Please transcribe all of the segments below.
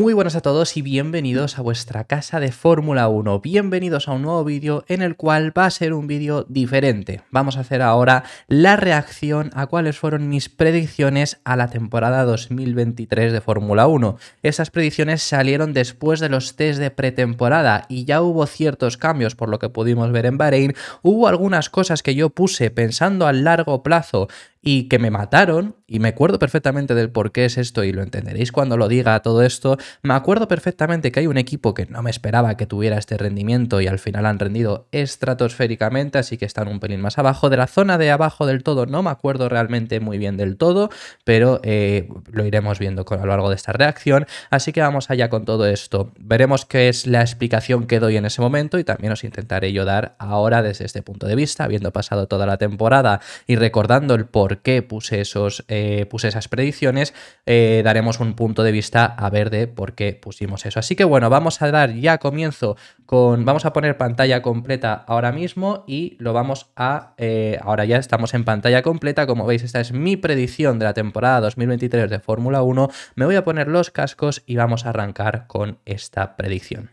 Muy buenas a todos y bienvenidos a vuestra casa de Fórmula 1. Bienvenidos a un nuevo vídeo en el cual va a ser un vídeo diferente. Vamos a hacer ahora la reacción a cuáles fueron mis predicciones a la temporada 2023 de Fórmula 1. Esas predicciones salieron después de los test de pretemporada y ya hubo ciertos cambios por lo que pudimos ver en Bahrein. Hubo algunas cosas que yo puse pensando a largo plazo y que me mataron, y me acuerdo perfectamente del por qué es esto, y lo entenderéis cuando lo diga todo esto, me acuerdo perfectamente que hay un equipo que no me esperaba que tuviera este rendimiento y al final han rendido estratosféricamente, así que están un pelín más abajo de la zona de abajo del todo, no me acuerdo realmente muy bien del todo, pero eh, lo iremos viendo a lo largo de esta reacción, así que vamos allá con todo esto, veremos qué es la explicación que doy en ese momento y también os intentaré yo dar ahora desde este punto de vista, habiendo pasado toda la temporada y recordando el por por qué puse, esos, eh, puse esas predicciones, eh, daremos un punto de vista a ver de por qué pusimos eso. Así que bueno, vamos a dar ya comienzo con, vamos a poner pantalla completa ahora mismo y lo vamos a, eh, ahora ya estamos en pantalla completa, como veis esta es mi predicción de la temporada 2023 de Fórmula 1, me voy a poner los cascos y vamos a arrancar con esta predicción.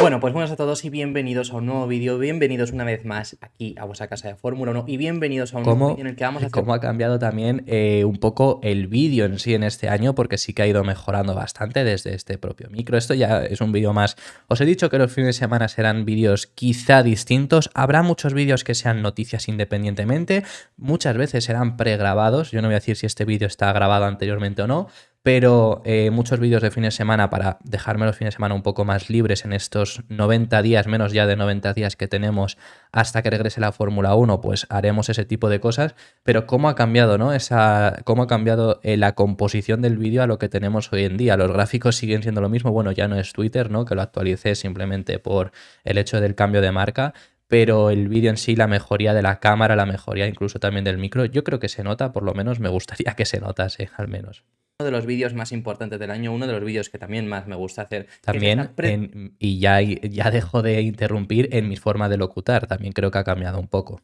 Bueno, pues buenas a todos y bienvenidos a un nuevo vídeo, bienvenidos una vez más aquí a vuestra casa de Fórmula 1 y bienvenidos a un nuevo vídeo en el que vamos a hacer... Cómo ha cambiado también eh, un poco el vídeo en sí en este año, porque sí que ha ido mejorando bastante desde este propio micro. Esto ya es un vídeo más... Os he dicho que los fines de semana serán vídeos quizá distintos, habrá muchos vídeos que sean noticias independientemente, muchas veces serán pregrabados, yo no voy a decir si este vídeo está grabado anteriormente o no, pero eh, muchos vídeos de fin de semana para dejarme los fines de semana un poco más libres en estos 90 días, menos ya de 90 días que tenemos hasta que regrese la Fórmula 1, pues haremos ese tipo de cosas. Pero cómo ha cambiado, ¿no? Esa, cómo ha cambiado eh, la composición del vídeo a lo que tenemos hoy en día. Los gráficos siguen siendo lo mismo. Bueno, ya no es Twitter, ¿no? Que lo actualicé simplemente por el hecho del cambio de marca, pero el vídeo en sí, la mejoría de la cámara, la mejoría incluso también del micro, yo creo que se nota, por lo menos me gustaría que se notase, al menos. Uno de los vídeos más importantes del año, uno de los vídeos que también más me gusta hacer. También, y ya, ya dejo de interrumpir en mi forma de locutar, también creo que ha cambiado un poco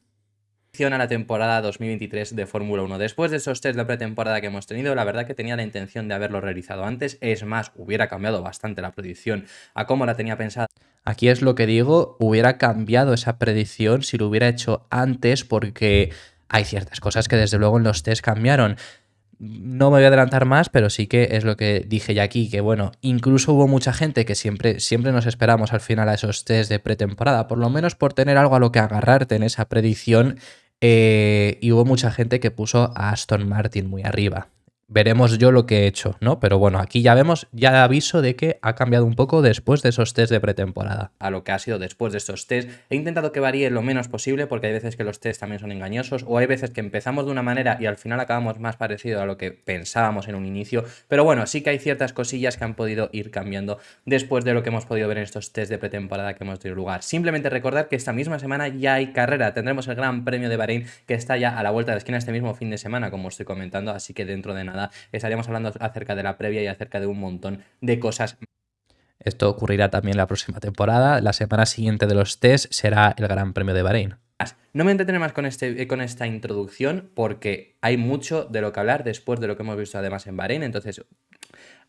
a la temporada 2023 de Fórmula 1. Después de esos test de pretemporada que hemos tenido, la verdad que tenía la intención de haberlo realizado antes. Es más, hubiera cambiado bastante la predicción a cómo la tenía pensada. Aquí es lo que digo, hubiera cambiado esa predicción si lo hubiera hecho antes porque hay ciertas cosas que desde luego en los test cambiaron. No me voy a adelantar más, pero sí que es lo que dije ya aquí, que bueno, incluso hubo mucha gente que siempre, siempre nos esperamos al final a esos test de pretemporada, por lo menos por tener algo a lo que agarrarte en esa predicción eh, y hubo mucha gente que puso a Aston Martin muy arriba veremos yo lo que he hecho, ¿no? Pero bueno, aquí ya vemos, ya aviso de que ha cambiado un poco después de esos test de pretemporada, a lo que ha sido después de estos test. He intentado que varíe lo menos posible porque hay veces que los test también son engañosos o hay veces que empezamos de una manera y al final acabamos más parecido a lo que pensábamos en un inicio, pero bueno, sí que hay ciertas cosillas que han podido ir cambiando después de lo que hemos podido ver en estos test de pretemporada que hemos tenido lugar. Simplemente recordar que esta misma semana ya hay carrera, tendremos el Gran Premio de Bahrein que está ya a la vuelta de la esquina este mismo fin de semana, como os estoy comentando, así que dentro de nada estaríamos hablando acerca de la previa y acerca de un montón de cosas. Esto ocurrirá también la próxima temporada. La semana siguiente de los test será el Gran Premio de Bahrein. No me entreteneré más con, este, con esta introducción porque hay mucho de lo que hablar después de lo que hemos visto además en Bahrein. Entonces,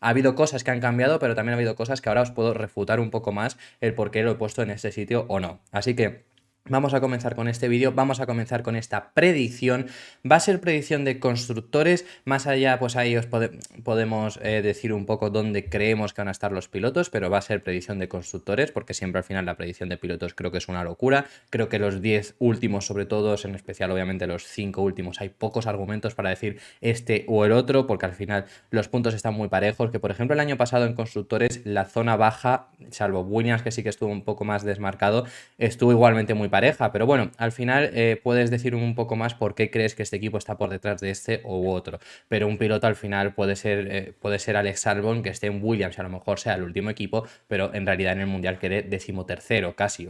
ha habido cosas que han cambiado, pero también ha habido cosas que ahora os puedo refutar un poco más el por qué lo he puesto en este sitio o no. Así que Vamos a comenzar con este vídeo, vamos a comenzar con esta predicción. Va a ser predicción de constructores, más allá pues ahí os podemos eh, decir un poco dónde creemos que van a estar los pilotos, pero va a ser predicción de constructores porque siempre al final la predicción de pilotos creo que es una locura. Creo que los 10 últimos sobre todo, en especial obviamente los 5 últimos, hay pocos argumentos para decir este o el otro porque al final los puntos están muy parejos, que por ejemplo el año pasado en constructores la zona baja, salvo Williams que sí que estuvo un poco más desmarcado, estuvo igualmente muy pareja, pero bueno, al final eh, puedes decir un poco más por qué crees que este equipo está por detrás de este u otro, pero un piloto al final puede ser, eh, puede ser Alex Albon, que esté en Williams, a lo mejor sea el último equipo, pero en realidad en el Mundial quede decimotercero casi.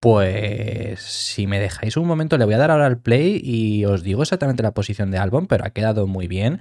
Pues si me dejáis un momento, le voy a dar ahora al play y os digo exactamente la posición de Albon, pero ha quedado muy bien.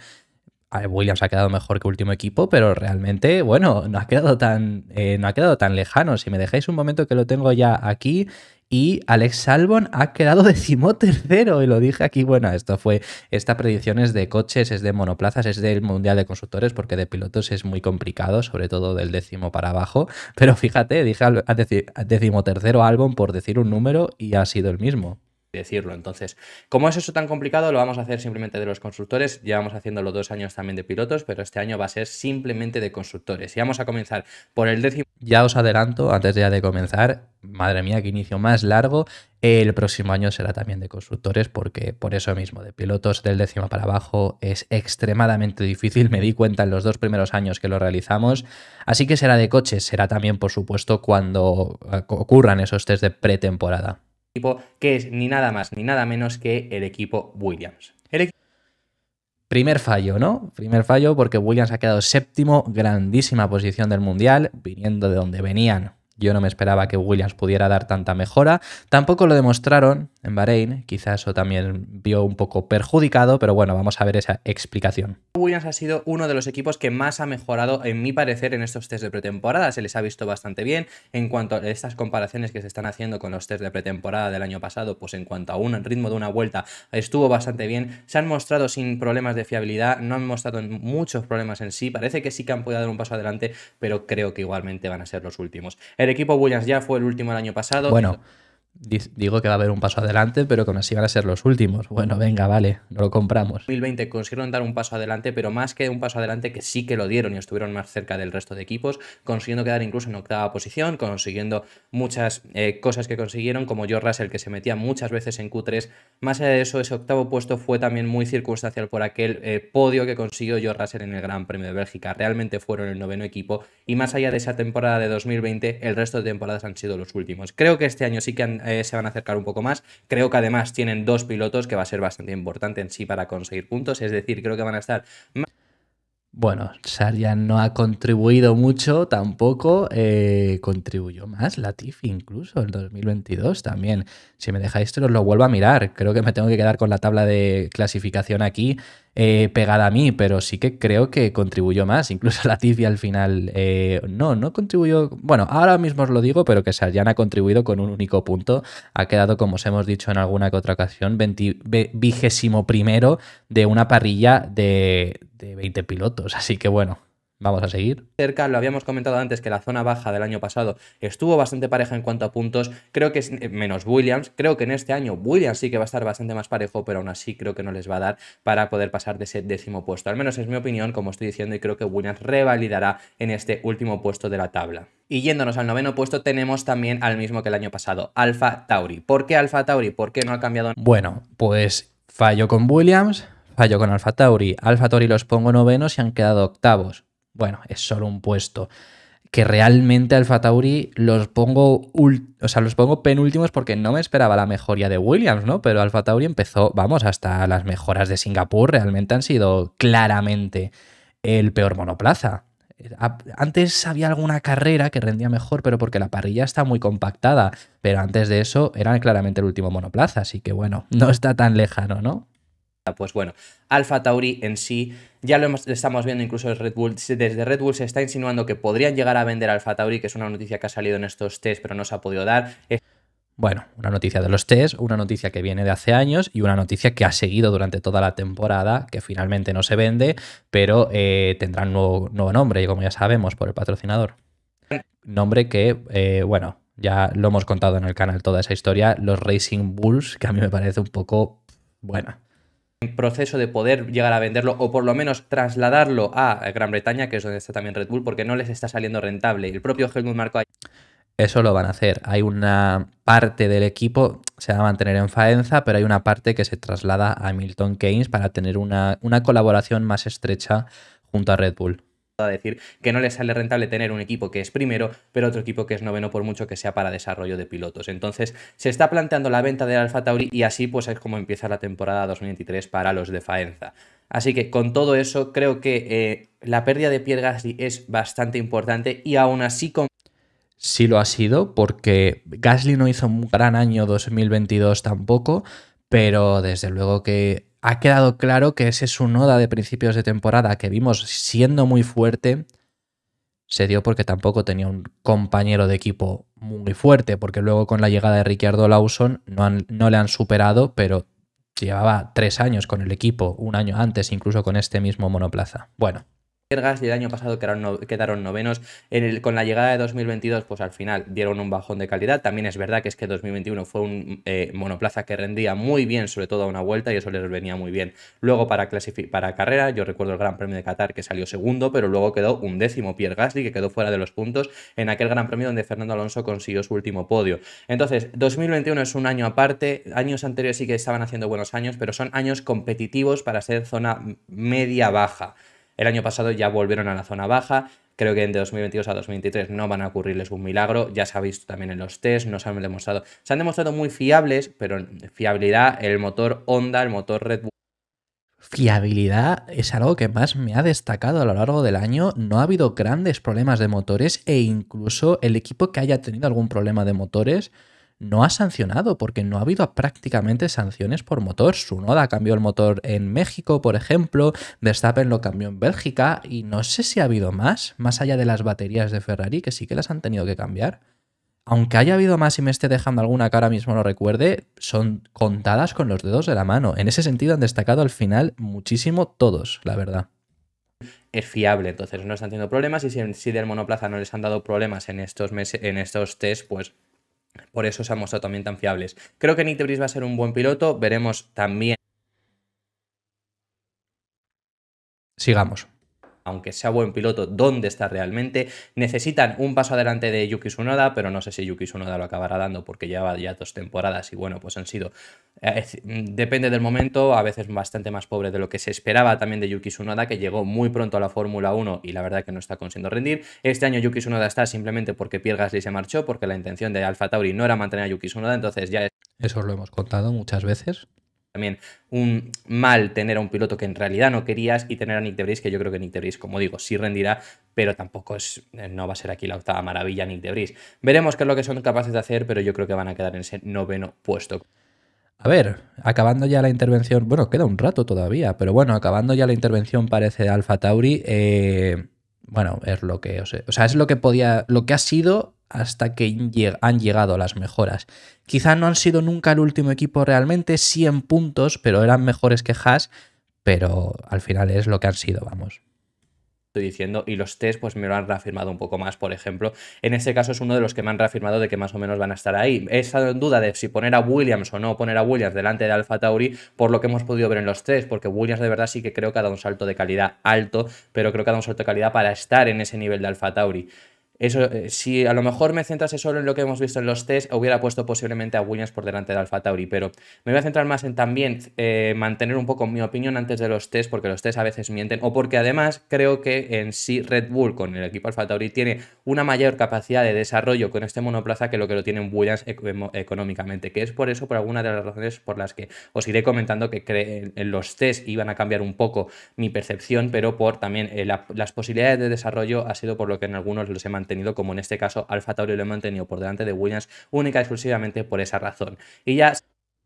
Williams ha quedado mejor que último equipo, pero realmente, bueno, no ha quedado tan, eh, no ha quedado tan lejano. Si me dejáis un momento que lo tengo ya aquí y Alex Albon ha quedado decimotercero. Y lo dije aquí, bueno, esto fue, esta predicción es de coches, es de monoplazas, es del Mundial de Constructores, porque de pilotos es muy complicado, sobre todo del décimo para abajo. Pero fíjate, dije a decimotercero Albon por decir un número y ha sido el mismo decirlo. Entonces, como es eso tan complicado, lo vamos a hacer simplemente de los constructores. Llevamos haciéndolo dos años también de pilotos, pero este año va a ser simplemente de constructores. Y vamos a comenzar por el décimo. Ya os adelanto, antes ya de comenzar, madre mía, qué inicio más largo. El próximo año será también de constructores, porque por eso mismo, de pilotos del décimo para abajo es extremadamente difícil. Me di cuenta en los dos primeros años que lo realizamos. Así que será de coches, será también, por supuesto, cuando eh, ocurran esos test de pretemporada equipo que es ni nada más ni nada menos que el equipo Williams. Primer fallo, ¿no? Primer fallo porque Williams ha quedado séptimo, grandísima posición del Mundial, viniendo de donde venían. Yo no me esperaba que Williams pudiera dar tanta mejora. Tampoco lo demostraron en Bahrein, quizás o también vio un poco perjudicado, pero bueno, vamos a ver esa explicación. Williams ha sido uno de los equipos que más ha mejorado, en mi parecer, en estos test de pretemporada. Se les ha visto bastante bien en cuanto a estas comparaciones que se están haciendo con los test de pretemporada del año pasado, pues en cuanto a un ritmo de una vuelta estuvo bastante bien. Se han mostrado sin problemas de fiabilidad, no han mostrado muchos problemas en sí. Parece que sí que han podido dar un paso adelante, pero creo que igualmente van a ser los últimos. El equipo Williams ya fue el último el año pasado. Bueno. Digo que va a haber un paso adelante, pero que aún así van a ser los últimos. Bueno, venga, vale, no lo compramos. 2020 consiguieron dar un paso adelante, pero más que un paso adelante, que sí que lo dieron y estuvieron más cerca del resto de equipos, consiguiendo quedar incluso en octava posición, consiguiendo muchas eh, cosas que consiguieron, como George Russell, que se metía muchas veces en Q3. Más allá de eso, ese octavo puesto fue también muy circunstancial por aquel eh, podio que consiguió George Russell en el Gran Premio de Bélgica. Realmente fueron el noveno equipo y más allá de esa temporada de 2020, el resto de temporadas han sido los últimos. Creo que este año sí que han eh, se van a acercar un poco más. Creo que además tienen dos pilotos que va a ser bastante importante en sí para conseguir puntos, es decir, creo que van a estar... Más... Bueno, Sarjan no ha contribuido mucho tampoco, eh, contribuyó más Latifi incluso en 2022 también. Si me dejáis, te lo vuelvo a mirar. Creo que me tengo que quedar con la tabla de clasificación aquí. Eh, pegada a mí, pero sí que creo que contribuyó más. Incluso la Latifi al final eh, no, no contribuyó. Bueno, ahora mismo os lo digo, pero que no ha contribuido con un único punto. Ha quedado, como os hemos dicho en alguna que otra ocasión, vigésimo primero de una parrilla de, de 20 pilotos. Así que bueno, Vamos a seguir. Cerca, lo habíamos comentado antes que la zona baja del año pasado estuvo bastante pareja en cuanto a puntos. Creo que es eh, menos Williams. Creo que en este año Williams sí que va a estar bastante más parejo, pero aún así creo que no les va a dar para poder pasar de ese décimo puesto. Al menos es mi opinión, como estoy diciendo, y creo que Williams revalidará en este último puesto de la tabla. Y yéndonos al noveno puesto, tenemos también al mismo que el año pasado, Alfa Tauri. ¿Por qué Alfa Tauri? ¿Por qué no ha cambiado? Bueno, pues fallo con Williams, fallo con Alfa Tauri. Alfa Tauri los pongo novenos y han quedado octavos bueno, es solo un puesto. Que realmente Alfa Tauri los pongo, o sea, los pongo penúltimos porque no me esperaba la mejoría de Williams, ¿no? Pero Alfa Tauri empezó, vamos, hasta las mejoras de Singapur realmente han sido claramente el peor monoplaza. Eh, antes había alguna carrera que rendía mejor, pero porque la parrilla está muy compactada. Pero antes de eso eran claramente el último monoplaza, así que bueno, no está tan lejano, ¿no? Ah, pues bueno, Alfa Tauri en sí, ya lo estamos viendo incluso Red Bull, desde Red Bull se está insinuando que podrían llegar a vender Alpha Tauri, que es una noticia que ha salido en estos test pero no se ha podido dar. Bueno, una noticia de los test, una noticia que viene de hace años y una noticia que ha seguido durante toda la temporada, que finalmente no se vende, pero eh, tendrán tendrá un nuevo, nombre, nombre, como ya sabemos, por el patrocinador. Nombre que, eh, bueno, ya lo hemos contado en el canal toda esa historia, los Racing Bulls, que a mí me parece un poco buena en proceso de poder llegar a venderlo o por lo menos trasladarlo a Gran Bretaña, que es donde está también Red Bull, porque no les está saliendo rentable. El propio Helmut Marco... Eso lo van a hacer. Hay una parte del equipo, se va a mantener en Faenza, pero hay una parte que se traslada a Milton Keynes para tener una, una colaboración más estrecha junto a Red Bull a decir que no le sale rentable tener un equipo que es primero, pero otro equipo que es noveno por mucho que sea para desarrollo de pilotos. Entonces se está planteando la venta del Alfa Tauri y así pues es como empieza la temporada 2023 para los de Faenza. Así que con todo eso creo que eh, la pérdida de Pierre Gasly es bastante importante y aún así con sí lo ha sido, porque Gasly no hizo un gran año 2022 tampoco, pero desde luego que ha quedado claro que ese su noda de principios de temporada que vimos siendo muy fuerte se dio porque tampoco tenía un compañero de equipo muy fuerte, porque luego con la llegada de Ricciardo Lawson no, no le han superado, pero llevaba tres años con el equipo, un año antes incluso con este mismo monoplaza. Bueno, Gasly el año pasado quedaron, quedaron novenos. con la llegada de 2022, pues al final dieron un bajón de calidad. También es verdad que es que 2021 fue un eh, monoplaza que rendía muy bien, sobre todo a una vuelta, y eso les venía muy bien. Luego para, para carrera, yo recuerdo el Gran Premio de Qatar que salió segundo, pero luego quedó un décimo Pierre Gasly, que quedó fuera de los puntos en aquel Gran Premio donde Fernando Alonso consiguió su último podio. Entonces, 2021 es un año aparte. Años anteriores sí que estaban haciendo buenos años, pero son años competitivos para ser zona media-baja. El año pasado ya volvieron a la zona baja, creo que entre 2022 a 2023 no van a ocurrirles un milagro, ya se ha visto también en los test, nos han demostrado, se han demostrado muy fiables, pero fiabilidad, el motor Honda, el motor Red Bull fiabilidad es algo que más me ha destacado a lo largo del año. No ha habido grandes problemas de motores e incluso el equipo que haya tenido algún problema de motores no ha sancionado, porque no ha habido prácticamente sanciones por motor. su Noda cambió el motor en México, por ejemplo, Verstappen lo cambió en Bélgica, y no sé si ha habido más, más allá de las baterías de Ferrari, que sí que las han tenido que cambiar. Aunque haya habido más y me esté dejando alguna que ahora mismo no recuerde, son contadas con los dedos de la mano. En ese sentido han destacado al final muchísimo todos, la verdad es fiable, entonces no están teniendo problemas y si, en del monoplaza no les han dado problemas en estos meses, en estos test, pues por eso se han mostrado también tan fiables. Creo que Nitebris va a ser un buen piloto. Veremos también. Sigamos aunque sea buen piloto, dónde está realmente. Necesitan un paso adelante de Yuki Tsunoda, pero no sé si Yuki Tsunoda lo acabará dando porque lleva ya dos temporadas y bueno, pues han sido, eh, mm, depende del momento, a veces bastante más pobre de lo que se esperaba también de Yuki Tsunoda, que llegó muy pronto a la Fórmula 1 y la verdad que no está consiguiendo rendir. Este año Yuki Tsunoda está simplemente porque Pierre Gasly se marchó, porque la intención de Alfa Tauri no era mantener a Yuki Tsunoda, entonces ya es... Eso lo hemos contado muchas veces también un mal tener a un piloto que en realidad no querías y tener a Nick Brice, que yo creo que Nick Brice, como digo, sí rendirá, pero tampoco es, eh, no va a ser aquí la octava maravilla Nick Brice. Veremos qué es lo que son capaces de hacer, pero yo creo que van a quedar en ese noveno puesto. A ver, acabando ya la intervención, bueno, queda un rato todavía, pero bueno, acabando ya la intervención parece Alfa Tauri, eh, bueno, es lo que, o sea, es lo que podía, lo que ha sido hasta que han llegado las mejoras. Quizá no han sido nunca el último equipo realmente, 100 puntos, pero eran mejores que Haas, pero al final es lo que han sido, vamos estoy diciendo y los tres pues me lo han reafirmado un poco más, por ejemplo. En este caso es uno de los que me han reafirmado de que más o menos van a estar ahí. Esa duda de si poner a Williams o no poner a Williams delante de Alfa Tauri, por lo que hemos podido ver en los tres porque Williams de verdad sí que creo que ha dado un salto de calidad alto, pero creo que ha dado un salto de calidad para estar en ese nivel de Alfa Tauri. Eso, eh, si a lo mejor me centrase solo en lo que hemos visto en los test, hubiera puesto posiblemente a Williams por delante de Alfa Tauri, pero me voy a centrar más en también eh, mantener un poco mi opinión antes de los test, porque los test a veces mienten, o porque además creo que en sí Red Bull con el equipo Alfa Tauri tiene una mayor capacidad de desarrollo con este monoplaza que lo que lo tienen Williams económicamente, que es por eso, por alguna de las razones por las que os iré comentando que en los test iban a cambiar un poco mi percepción, pero por también eh, las posibilidades de desarrollo ha sido por lo que en algunos los he mantenido como en este caso Alfa Tauri lo ha mantenido por delante de Williams, única y exclusivamente por esa razón. Y ya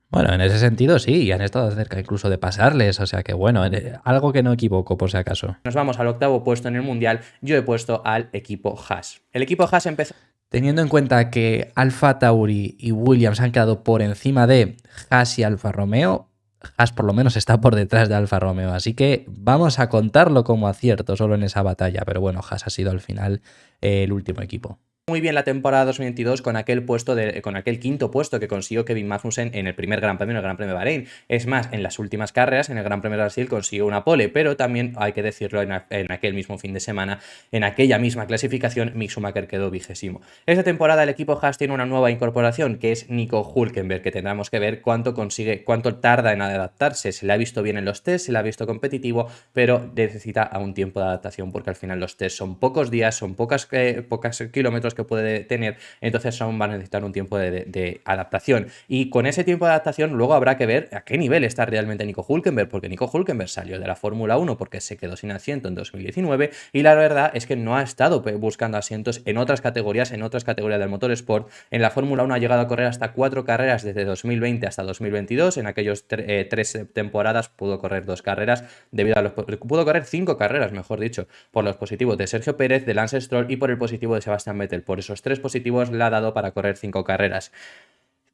bueno, en ese sentido sí, y han estado cerca incluso de pasarles, o sea que bueno, eh, algo que no equivoco por si acaso. Nos vamos al octavo puesto en el Mundial, yo he puesto al equipo Haas. El equipo Haas empezó... Teniendo en cuenta que Alfa Tauri y Williams han quedado por encima de Haas y Alfa Romeo, Haas por lo menos está por detrás de Alfa Romeo, así que vamos a contarlo como acierto solo en esa batalla, pero bueno, Haas ha sido al final eh, el último equipo muy bien la temporada 2022 con aquel puesto de, con aquel quinto puesto que consiguió Kevin Magnussen en el primer Gran Premio, en el Gran Premio de Bahrein. Es más, en las últimas carreras, en el Gran Premio de Brasil, consiguió una pole, pero también hay que decirlo en, aquel mismo fin de semana, en aquella misma clasificación, Mick quedó vigésimo. Esta temporada el equipo Haas tiene una nueva incorporación, que es Nico Hulkenberg, que tendremos que ver cuánto consigue, cuánto tarda en adaptarse. Se le ha visto bien en los test, se le ha visto competitivo, pero necesita aún tiempo de adaptación, porque al final los test son pocos días, son pocas, eh, pocas kilómetros que puede tener. Entonces aún va a necesitar un tiempo de, adaptación. Y con ese tiempo de adaptación luego habrá que ver a qué nivel está realmente Nico Hulkenberg, porque Nico Hulkenberg salió de la Fórmula 1 porque se quedó sin asiento en 2019 y la verdad es que no ha estado buscando asientos en otras categorías, en otras categorías del motorsport. En la Fórmula 1 ha llegado a correr hasta cuatro carreras desde 2020 hasta 2022. En aquellos eh, tres temporadas pudo correr dos carreras debido a los... Pudo correr cinco carreras, mejor dicho, por los positivos de Sergio Pérez, de Lance Stroll y por el positivo de Sebastián Vettel por esos tres positivos le ha dado para correr cinco carreras.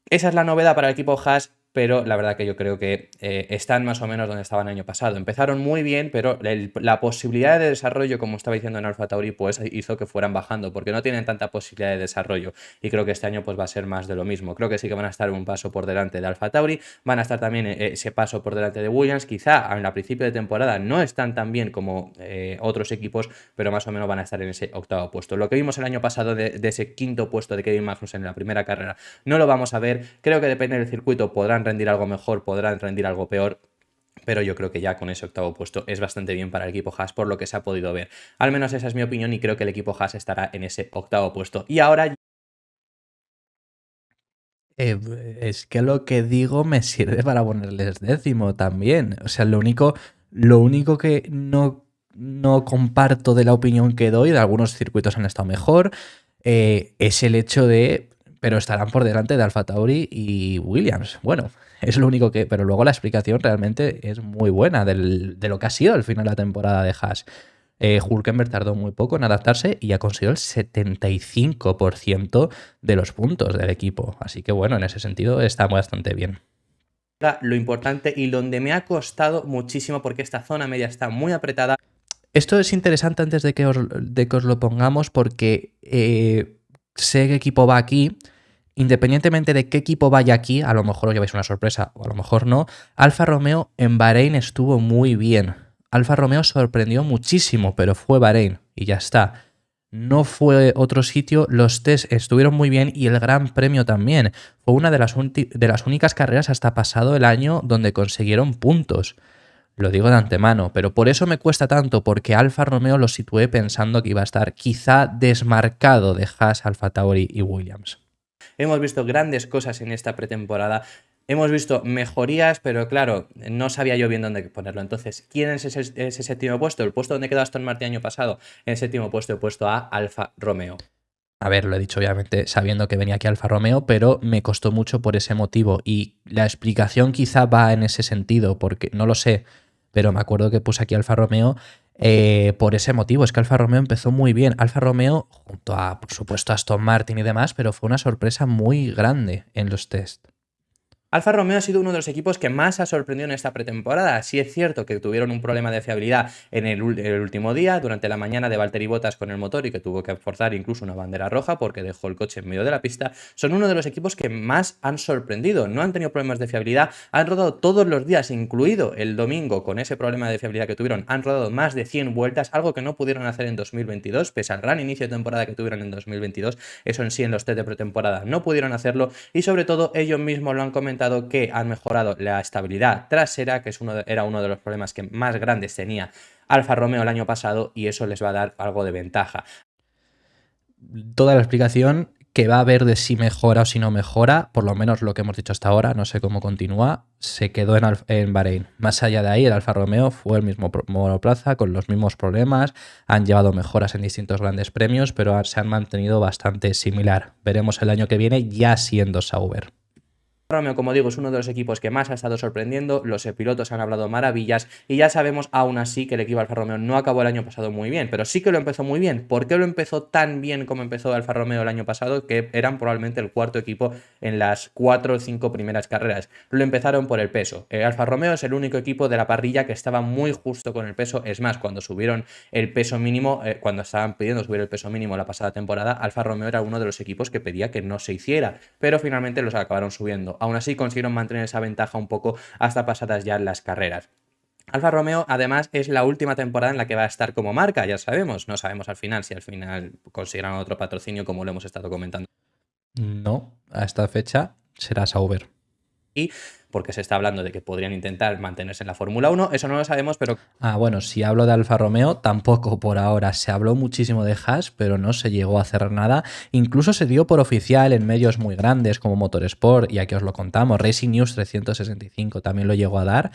Esa es la novedad para el equipo Haas pero la verdad que yo creo que eh, están más o menos donde estaban el año pasado. Empezaron muy bien, pero la posibilidad de desarrollo, como estaba diciendo en Alfa Tauri, pues hizo que fueran bajando, porque no tienen tanta posibilidad de desarrollo. Y creo que este año pues va a ser más de lo mismo. Creo que sí que van a estar un paso por delante de Alfa Tauri, van a estar también eh, ese paso por delante de Williams. Quizá en la principio de temporada no están tan bien como eh, otros equipos, pero más o menos van a estar en ese octavo puesto. Lo que vimos el año pasado de, de ese quinto puesto de Kevin Magnussen en la primera carrera, no lo vamos a ver. Creo que depende del circuito, podrán rendir algo mejor, podrán rendir algo peor, pero yo creo que ya con ese octavo puesto es bastante bien para el equipo Haas por lo que se ha podido ver. Al menos esa es mi opinión y creo que el equipo Haas estará en ese octavo puesto. Y ahora... Eh, es que lo que digo me sirve para ponerles décimo también. O sea, lo único, lo único que no, no comparto de la opinión que doy, de algunos circuitos han estado mejor, eh, es el hecho de pero estarán por delante de Alfa Tauri y Williams. Bueno, es lo único que. Pero luego la explicación realmente es muy buena de lo que ha sido el final de la temporada de Haas. Eh, Hulkenberg tardó muy poco en adaptarse y ha conseguido el 75% de los puntos del equipo. Así que bueno, en ese sentido está bastante bien. Lo importante y donde me ha costado muchísimo porque esta zona media está muy apretada. Esto es interesante antes de que os, lo pongamos porque eh, sé qué equipo va aquí. Independientemente de qué equipo vaya aquí, a lo mejor os lleváis una sorpresa o a lo mejor no, Alfa Romeo en Bahrein estuvo muy bien. Alfa Romeo sorprendió muchísimo, pero fue Bahrein y ya está. No fue otro sitio, los test estuvieron muy bien y el Gran Premio también. Fue una de las, de las únicas carreras hasta pasado el año donde consiguieron puntos. Lo digo de antemano, pero por eso me cuesta tanto, porque Alfa Romeo lo situé pensando que iba a estar quizá desmarcado de Haas, Alfa Tauri y Williams. Hemos visto grandes cosas en esta pretemporada. Hemos visto mejorías, pero claro, no sabía yo bien dónde ponerlo. Entonces, ¿quién es ese, séptimo puesto? El puesto donde quedó Aston Martin año pasado. En el séptimo puesto he puesto a Alfa Romeo. A ver, lo he dicho obviamente sabiendo que venía aquí Alfa Romeo, pero me costó mucho por ese motivo. Y la explicación quizá va en ese sentido, porque no lo sé pero me acuerdo que puse aquí Alfa Romeo eh, por ese motivo, es que Alfa Romeo empezó muy bien. Alfa Romeo, junto a, por supuesto, Aston Martin y demás, pero fue una sorpresa muy grande en los test. Alfa Romeo ha sido uno de los equipos que más ha sorprendido en esta pretemporada. Sí es cierto que tuvieron un problema de fiabilidad en el, último día, durante la mañana de Valtteri Bottas con el motor y que tuvo que forzar incluso una bandera roja porque dejó el coche en medio de la pista. Son uno de los equipos que más han sorprendido. No han tenido problemas de fiabilidad, han rodado todos los días, incluido el domingo con ese problema de fiabilidad que tuvieron. Han rodado más de 100 vueltas, algo que no pudieron hacer en 2022, pese al gran inicio de temporada que tuvieron en 2022. Eso en sí en los test de pretemporada no pudieron hacerlo y sobre todo ellos mismos lo han comentado que han mejorado la estabilidad trasera, que es uno era uno de los problemas que más grandes tenía Alfa Romeo el año pasado y eso les va a dar algo de ventaja. Toda la explicación que va a haber de si mejora o si no mejora, por lo menos lo que hemos dicho hasta ahora, no sé cómo continúa, se quedó en, en Bahrein. Más allá de ahí, el Alfa Romeo fue el mismo monoplaza con los mismos problemas, han llevado mejoras en distintos grandes premios, pero se han mantenido bastante similar. Veremos el año que viene ya siendo Sauber. Romeo, como digo, es uno de los equipos que más ha estado sorprendiendo, los pilotos han hablado maravillas y ya sabemos aún así que el equipo Alfa Romeo no acabó el año pasado muy bien, pero sí que lo empezó muy bien. ¿Por qué lo empezó tan bien como empezó Alfa Romeo el año pasado? Que eran probablemente el cuarto equipo en las cuatro o cinco primeras carreras. Lo empezaron por el peso. Eh, Alfa Romeo es el único equipo de la parrilla que estaba muy justo con el peso. Es más, cuando subieron el peso mínimo, eh, cuando estaban pidiendo subir el peso mínimo la pasada temporada, Alfa Romeo era uno de los equipos que pedía que no se hiciera, pero finalmente los acabaron subiendo aún así consiguieron mantener esa ventaja un poco hasta pasadas ya las carreras. Alfa Romeo además es la última temporada en la que va a estar como marca, ya sabemos, no sabemos al final si al final consiguieron otro patrocinio como lo hemos estado comentando. No, a esta fecha será Sauber. Y porque se está hablando de que podrían intentar mantenerse en la Fórmula 1. Eso no lo sabemos, pero. Ah, bueno, si hablo de Alfa Romeo, tampoco por ahora. Se habló muchísimo de Haas, pero no se llegó a hacer nada. Incluso se dio por oficial en medios muy grandes como Motorsport, y aquí os lo contamos. Racing News 365 también lo llegó a dar,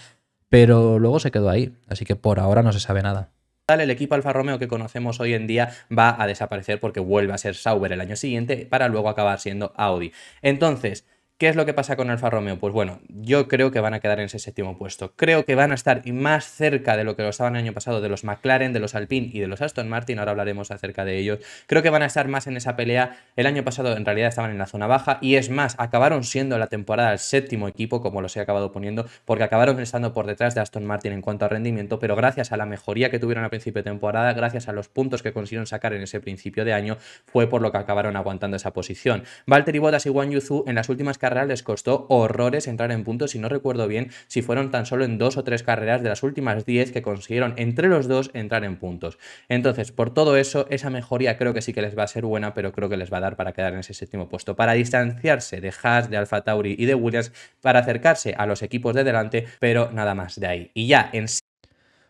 pero luego se quedó ahí. Así que por ahora no se sabe nada el equipo Alfa Romeo que conocemos hoy en día va a desaparecer porque vuelve a ser Sauber el año siguiente para luego acabar siendo Audi. Entonces, ¿Qué es lo que pasa con Alfa Romeo? Pues bueno, yo creo que van a quedar en ese séptimo puesto. Creo que van a estar más cerca de lo que lo estaban el año pasado, de los McLaren, de los Alpine y de los Aston Martin. Ahora hablaremos acerca de ellos. Creo que van a estar más en esa pelea. El año pasado en realidad estaban en la zona baja y es más, acabaron siendo la temporada el séptimo equipo, como los he acabado poniendo, porque acabaron estando por detrás de Aston Martin en cuanto a rendimiento, pero gracias a la mejoría que tuvieron a principio de temporada, gracias a los puntos que consiguieron sacar en ese principio de año, fue por lo que acabaron aguantando esa posición. Valtteri Bottas y Wang Yuzu en las últimas les costó horrores entrar en puntos, y no recuerdo bien, si fueron tan solo en dos o tres carreras de las últimas 10 que consiguieron entre los dos entrar en puntos. Entonces, por todo eso, esa mejoría creo que sí que les va a ser buena, pero creo que les va a dar para quedar en ese séptimo puesto, para distanciarse de Haas, de Alfa Tauri y de Williams, para acercarse a los equipos de delante, pero nada más de ahí. Y ya en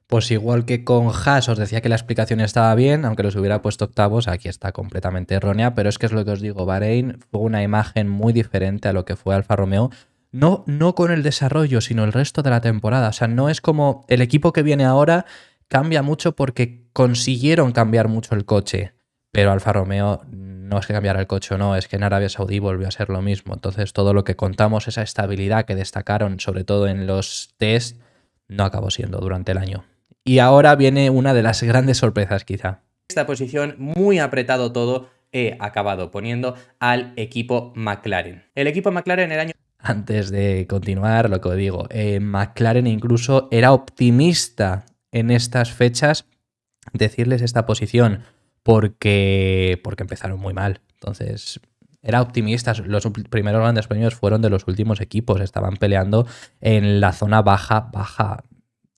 pues igual que con Haas os decía que la explicación estaba bien, aunque los hubiera puesto octavos, aquí está completamente errónea, pero es que es lo que os digo, Bahrein fue una imagen muy diferente a lo que fue Alfa Romeo, no, no con el desarrollo, sino el resto de la temporada. O sea, no es como el equipo que viene ahora cambia mucho porque consiguieron cambiar mucho el coche, pero Alfa Romeo no es que cambiara el coche o no, es que en Arabia Saudí volvió a ser lo mismo. Entonces todo lo que contamos, esa estabilidad que destacaron, sobre todo en los test, no acabó siendo durante el año. Y ahora viene una de las grandes sorpresas quizá. Esta posición muy apretado todo he acabado poniendo al equipo McLaren. El equipo McLaren el año... Antes de continuar, lo que digo, eh, McLaren incluso era optimista en estas fechas decirles esta posición porque, porque empezaron muy mal. Entonces, era optimista. Los primeros grandes premios fueron de los últimos equipos. Estaban peleando en la zona baja, baja,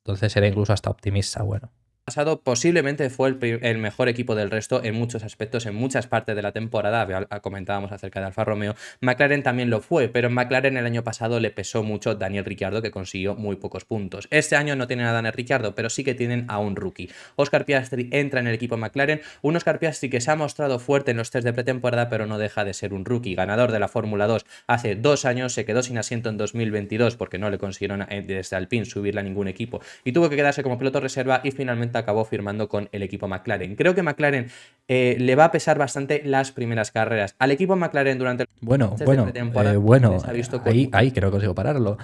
entonces era incluso hasta optimista, bueno pasado posiblemente fue el, mejor equipo del resto en muchos aspectos, en muchas partes de la temporada. Ah, comentábamos acerca de Alfa Romeo. McLaren también lo fue, pero en McLaren el año pasado le pesó mucho Daniel Ricciardo, que consiguió muy pocos puntos. Este año no tienen a Daniel Ricciardo, pero sí que tienen a un rookie. Oscar Piastri entra en el equipo McLaren. Un Oscar Piastri que se ha mostrado fuerte en los test de pretemporada, pero no deja de ser un rookie. Ganador de la Fórmula 2 hace dos años, se quedó sin asiento en 2022 porque no le consiguieron eh, desde Alpine subirle a ningún equipo y tuvo que quedarse como piloto reserva y finalmente acabó firmando con el equipo McLaren. Creo que McLaren eh, le va a pesar bastante las primeras carreras. Al equipo McLaren durante bueno, bueno, eh, bueno, ha visto ahí, ahí creo que consigo pararlo.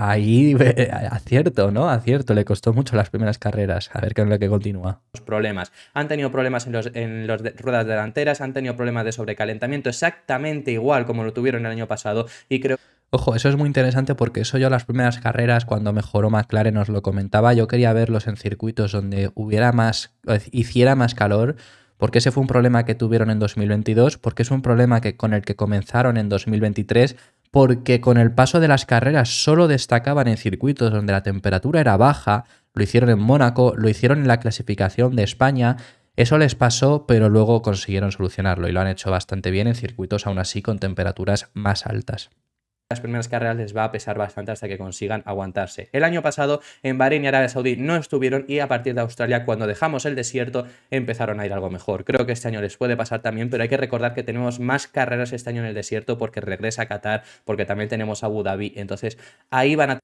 Ahí eh, acierto, ¿no? Acierto, le costó mucho las primeras carreras. A ver qué es lo que continúa. Los problemas. Han tenido problemas en las en los ruedas delanteras, han tenido problemas de sobrecalentamiento, exactamente igual como lo tuvieron el año pasado. Y creo Ojo, eso es muy interesante porque eso yo las primeras carreras, cuando mejoró McLaren, nos lo comentaba, yo quería verlos en circuitos donde hubiera más, hiciera más calor, porque ese fue un problema que tuvieron en 2022, porque es un problema que, con el que comenzaron en 2023, porque con el paso de las carreras solo destacaban en circuitos donde la temperatura era baja, lo hicieron en Mónaco, lo hicieron en la clasificación de España, eso les pasó, pero luego consiguieron solucionarlo y lo han hecho bastante bien en circuitos aún así con temperaturas más altas las primeras carreras les va a pesar bastante hasta que consigan aguantarse. El año pasado en Bahrein y Arabia Saudí no estuvieron y a partir de Australia cuando dejamos el desierto empezaron a ir algo mejor. Creo que este año les puede pasar también, pero hay que recordar que tenemos más carreras este año en el desierto porque regresa a Qatar, porque también tenemos Abu Dhabi, entonces ahí van a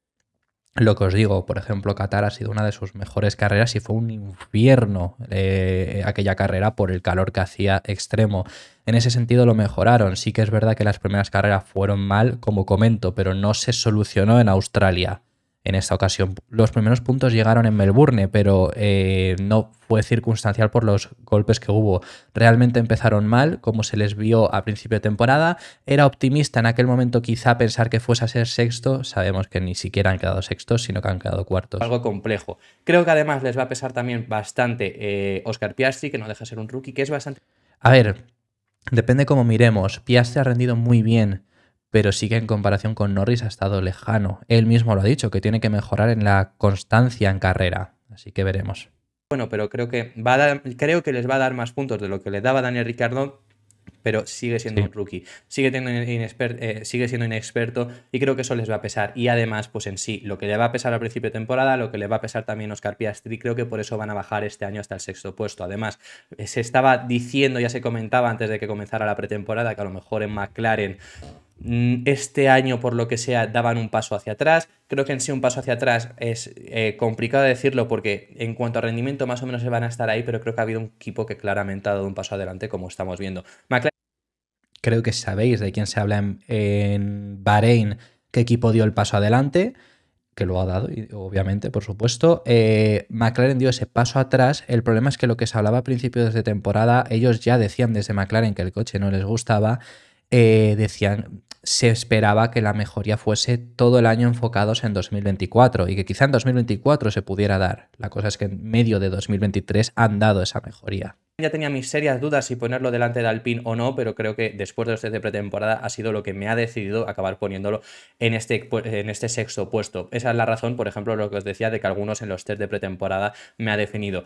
lo que os digo, por ejemplo, Qatar ha sido una de sus mejores carreras y fue un infierno eh, aquella carrera por el calor que hacía extremo. En ese sentido lo mejoraron. Sí que es verdad que las primeras carreras fueron mal, como comento, pero no se solucionó en Australia en esta ocasión. Los primeros puntos llegaron en Melbourne, pero eh, no fue circunstancial por los golpes que hubo. Realmente empezaron mal, como se les vio a principio de temporada. Era optimista en aquel momento quizá pensar que fuese a ser sexto. Sabemos que ni siquiera han quedado sextos, sino que han quedado cuartos. Algo complejo. Creo que además les va a pesar también bastante eh, Oscar Piastri, que no deja ser un rookie, que es bastante... A ver, depende cómo miremos. Piastri ha rendido muy bien pero sí que en comparación con Norris ha estado lejano. Él mismo lo ha dicho, que tiene que mejorar en la constancia en carrera, así que veremos. Bueno, pero creo que, va a dar, creo que les va a dar más puntos de lo que le daba Daniel Ricardo, pero sigue siendo un rookie, sigue, eh, sigue siendo inexperto y creo que eso les va a pesar. Y además, pues en sí, lo que le va a pesar al principio de temporada, lo que le va a pesar también a Oscar Piastri, creo que por eso van a bajar este año hasta el sexto puesto. Además, eh, se estaba diciendo, ya se comentaba antes de que comenzara la pretemporada, que a lo mejor en McLaren Mm, este año, por lo que sea, daban un paso hacia atrás. Creo que en sí un paso hacia atrás es eh, complicado decirlo porque en cuanto a rendimiento más o menos se van a estar ahí, pero creo que ha habido un equipo que claramente ha dado un paso adelante como estamos viendo. Creo que sabéis de quién se habla en, en, Bahrein, qué equipo dio el paso adelante, que lo ha dado, obviamente, por supuesto. Eh, McLaren dio ese paso atrás. El problema es que lo que se hablaba a principios de temporada, ellos ya decían desde McLaren que el coche no les gustaba eh, decían, se esperaba que la mejoría fuese todo el año enfocados en 2024 y que quizá en 2024 se pudiera dar. La cosa es que en medio de 2023 han dado esa mejoría. Ya tenía mis serias dudas si ponerlo delante de Alpine o no, pero creo que después de los test de pretemporada ha sido lo que me ha decidido acabar poniéndolo en este, en este sexto puesto. Esa es la razón, por ejemplo, lo que os decía de que algunos en los test de pretemporada me ha definido.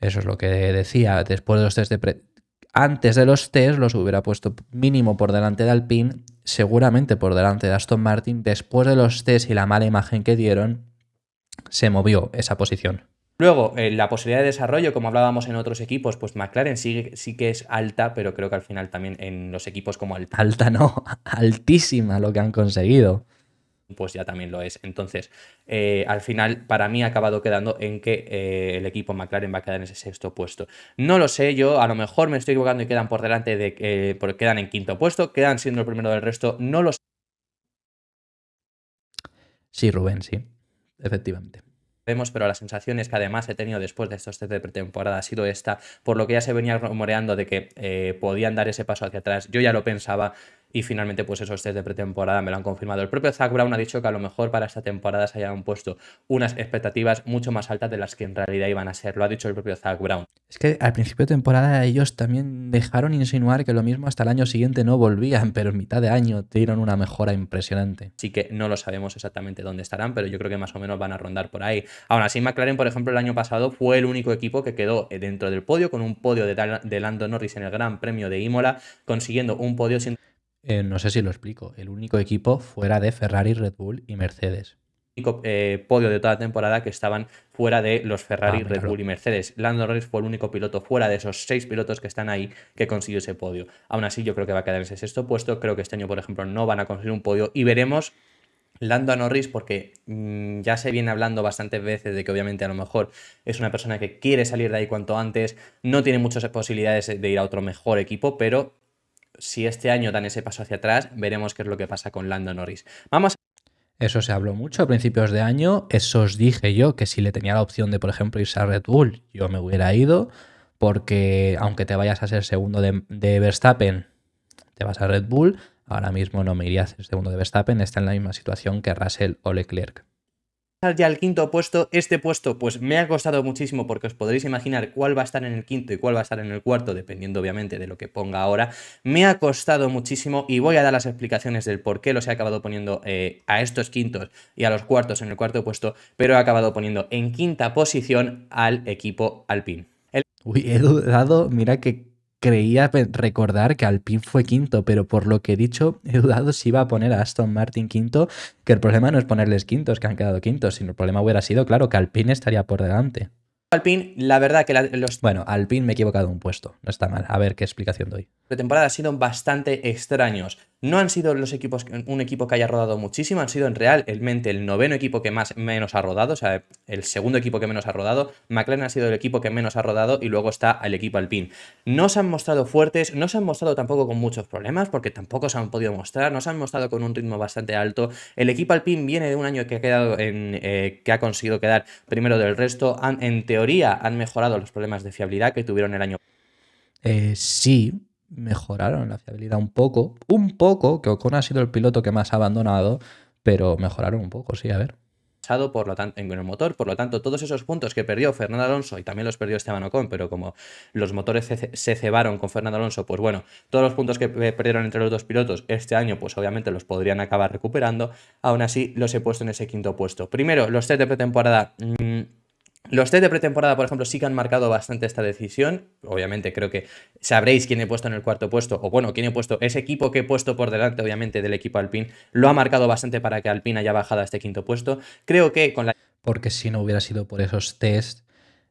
Eso es lo que decía. Después de los test de, pretemporada antes de los test los hubiera puesto mínimo por delante de Alpine, seguramente por delante de Aston Martin. Después de los test y la mala imagen que dieron, se movió esa posición. Luego, eh, la posibilidad de desarrollo, como hablábamos en otros equipos, pues McLaren sí, sí que es alta, pero creo que al final también en los equipos como alta. Alta no, altísima lo que han conseguido pues ya también lo es. Entonces, eh, al final, para mí ha acabado quedando en que eh, el equipo McLaren va a quedar en ese sexto puesto. No lo sé, yo a lo mejor me estoy equivocando y quedan por delante de que eh, quedan en quinto puesto, quedan siendo el primero del resto, no lo sé. Sí, Rubén, sí, efectivamente vemos, pero las sensaciones que además he tenido después de estos test de pretemporada ha sido esta, por lo que ya se venía rumoreando de que podían dar ese paso hacia atrás. Yo ya lo pensaba y finalmente, pues esos test de pretemporada me lo han confirmado. El propio Zach Brown ha dicho que a lo mejor para esta temporada se hayan puesto unas expectativas mucho más altas de las que en realidad iban a ser. Lo ha dicho el propio Zach Brown. Es que al principio de temporada ellos también dejaron insinuar que lo mismo hasta el año siguiente no volvían, pero en mitad de año dieron una mejora impresionante. Así que no lo sabemos exactamente dónde estarán, pero yo creo que más o menos van a rondar por ahí. Aún así, McLaren, por ejemplo, el año pasado fue el único equipo que quedó eh, dentro del podio con un podio de, de Lando Norris en el Gran Premio de Imola, consiguiendo un podio sin eh, no sé si lo explico, el único equipo fuera de Ferrari, Red Bull y Mercedes. Único, eh, podio de toda la temporada que estaban fuera de los Ferrari, ah, Red Bull y Mercedes. Lando Norris fue el único piloto fuera de esos seis pilotos que están ahí que consiguió ese podio. Aún así, yo creo que va a quedar en ese sexto puesto. Creo que este año, por ejemplo, no van a conseguir un podio y veremos Lando Norris porque mm, ya se viene hablando bastantes veces de que obviamente a lo mejor es una persona que quiere salir de ahí cuanto antes, no tiene muchas posibilidades de ir a otro mejor equipo, pero si este año dan ese paso hacia atrás, veremos qué es lo que pasa con Lando Norris. Vamos. Eso se habló mucho a principios de año, eso os dije yo, que si le tenía la opción de, por ejemplo, irse a Red Bull, yo me hubiera ido, porque aunque te vayas a ser segundo de, de Verstappen, te vas a Red Bull, ahora mismo no me iría a ser segundo de Verstappen, está en la misma situación que Russell o Leclerc ya al quinto puesto. Este puesto pues me ha costado muchísimo porque os podréis imaginar cuál va a estar en el quinto y cuál va a estar en el cuarto, dependiendo obviamente de lo que ponga ahora. Me ha costado muchísimo y voy a dar las explicaciones del por qué los he acabado poniendo eh, a estos quintos y a los cuartos en el cuarto puesto, pero he acabado poniendo en quinta posición al equipo Alpine. Uy, he dudado, mira que Creía recordar que Alpine fue quinto, pero por lo que he dicho, he dudado si iba a poner a Aston Martin quinto, que el problema no es ponerles quintos, que han quedado quintos, sino el problema hubiera sido, claro, que Alpine estaría por delante. Alpine, la verdad que los... Bueno, Alpine me he equivocado un puesto, no está mal. A ver qué explicación doy temporada ha sido bastante extraños. No han sido los equipos un equipo que haya rodado muchísimo, han sido en realmente el noveno equipo que más menos ha rodado, o sea, el segundo equipo que menos ha rodado. McLaren ha sido el equipo que menos ha rodado y luego está el equipo Alpine. No se han mostrado fuertes, no se han mostrado tampoco con muchos problemas, porque tampoco se han podido mostrar, no se han mostrado con un ritmo bastante alto. El equipo Alpine viene de un año que ha quedado en, eh, que ha conseguido quedar primero del resto. en teoría han mejorado los problemas de fiabilidad que tuvieron el año. Eh, sí, mejoraron la fiabilidad un poco, un poco, que Ocon ha sido el piloto que más ha abandonado, pero mejoraron un poco, sí, a ver. Por lo tanto, en el motor, por lo tanto, todos esos puntos que perdió Fernando Alonso y también los perdió Esteban Ocon, pero como los motores se cebaron con Fernando Alonso, pues bueno, todos los puntos que perdieron entre los dos pilotos este año, pues obviamente los podrían acabar recuperando. Aún así, los he puesto en ese quinto puesto. Primero, los test de pretemporada. Mm, los test de pretemporada, por ejemplo, sí que han marcado bastante esta decisión. Obviamente creo que sabréis quién he puesto en el cuarto puesto, o bueno, quién he puesto, ese equipo que he puesto por delante, obviamente, del equipo Alpine, lo ha marcado bastante para que Alpine haya bajado a este quinto puesto. Creo que con la... Porque si no hubiera sido por esos test,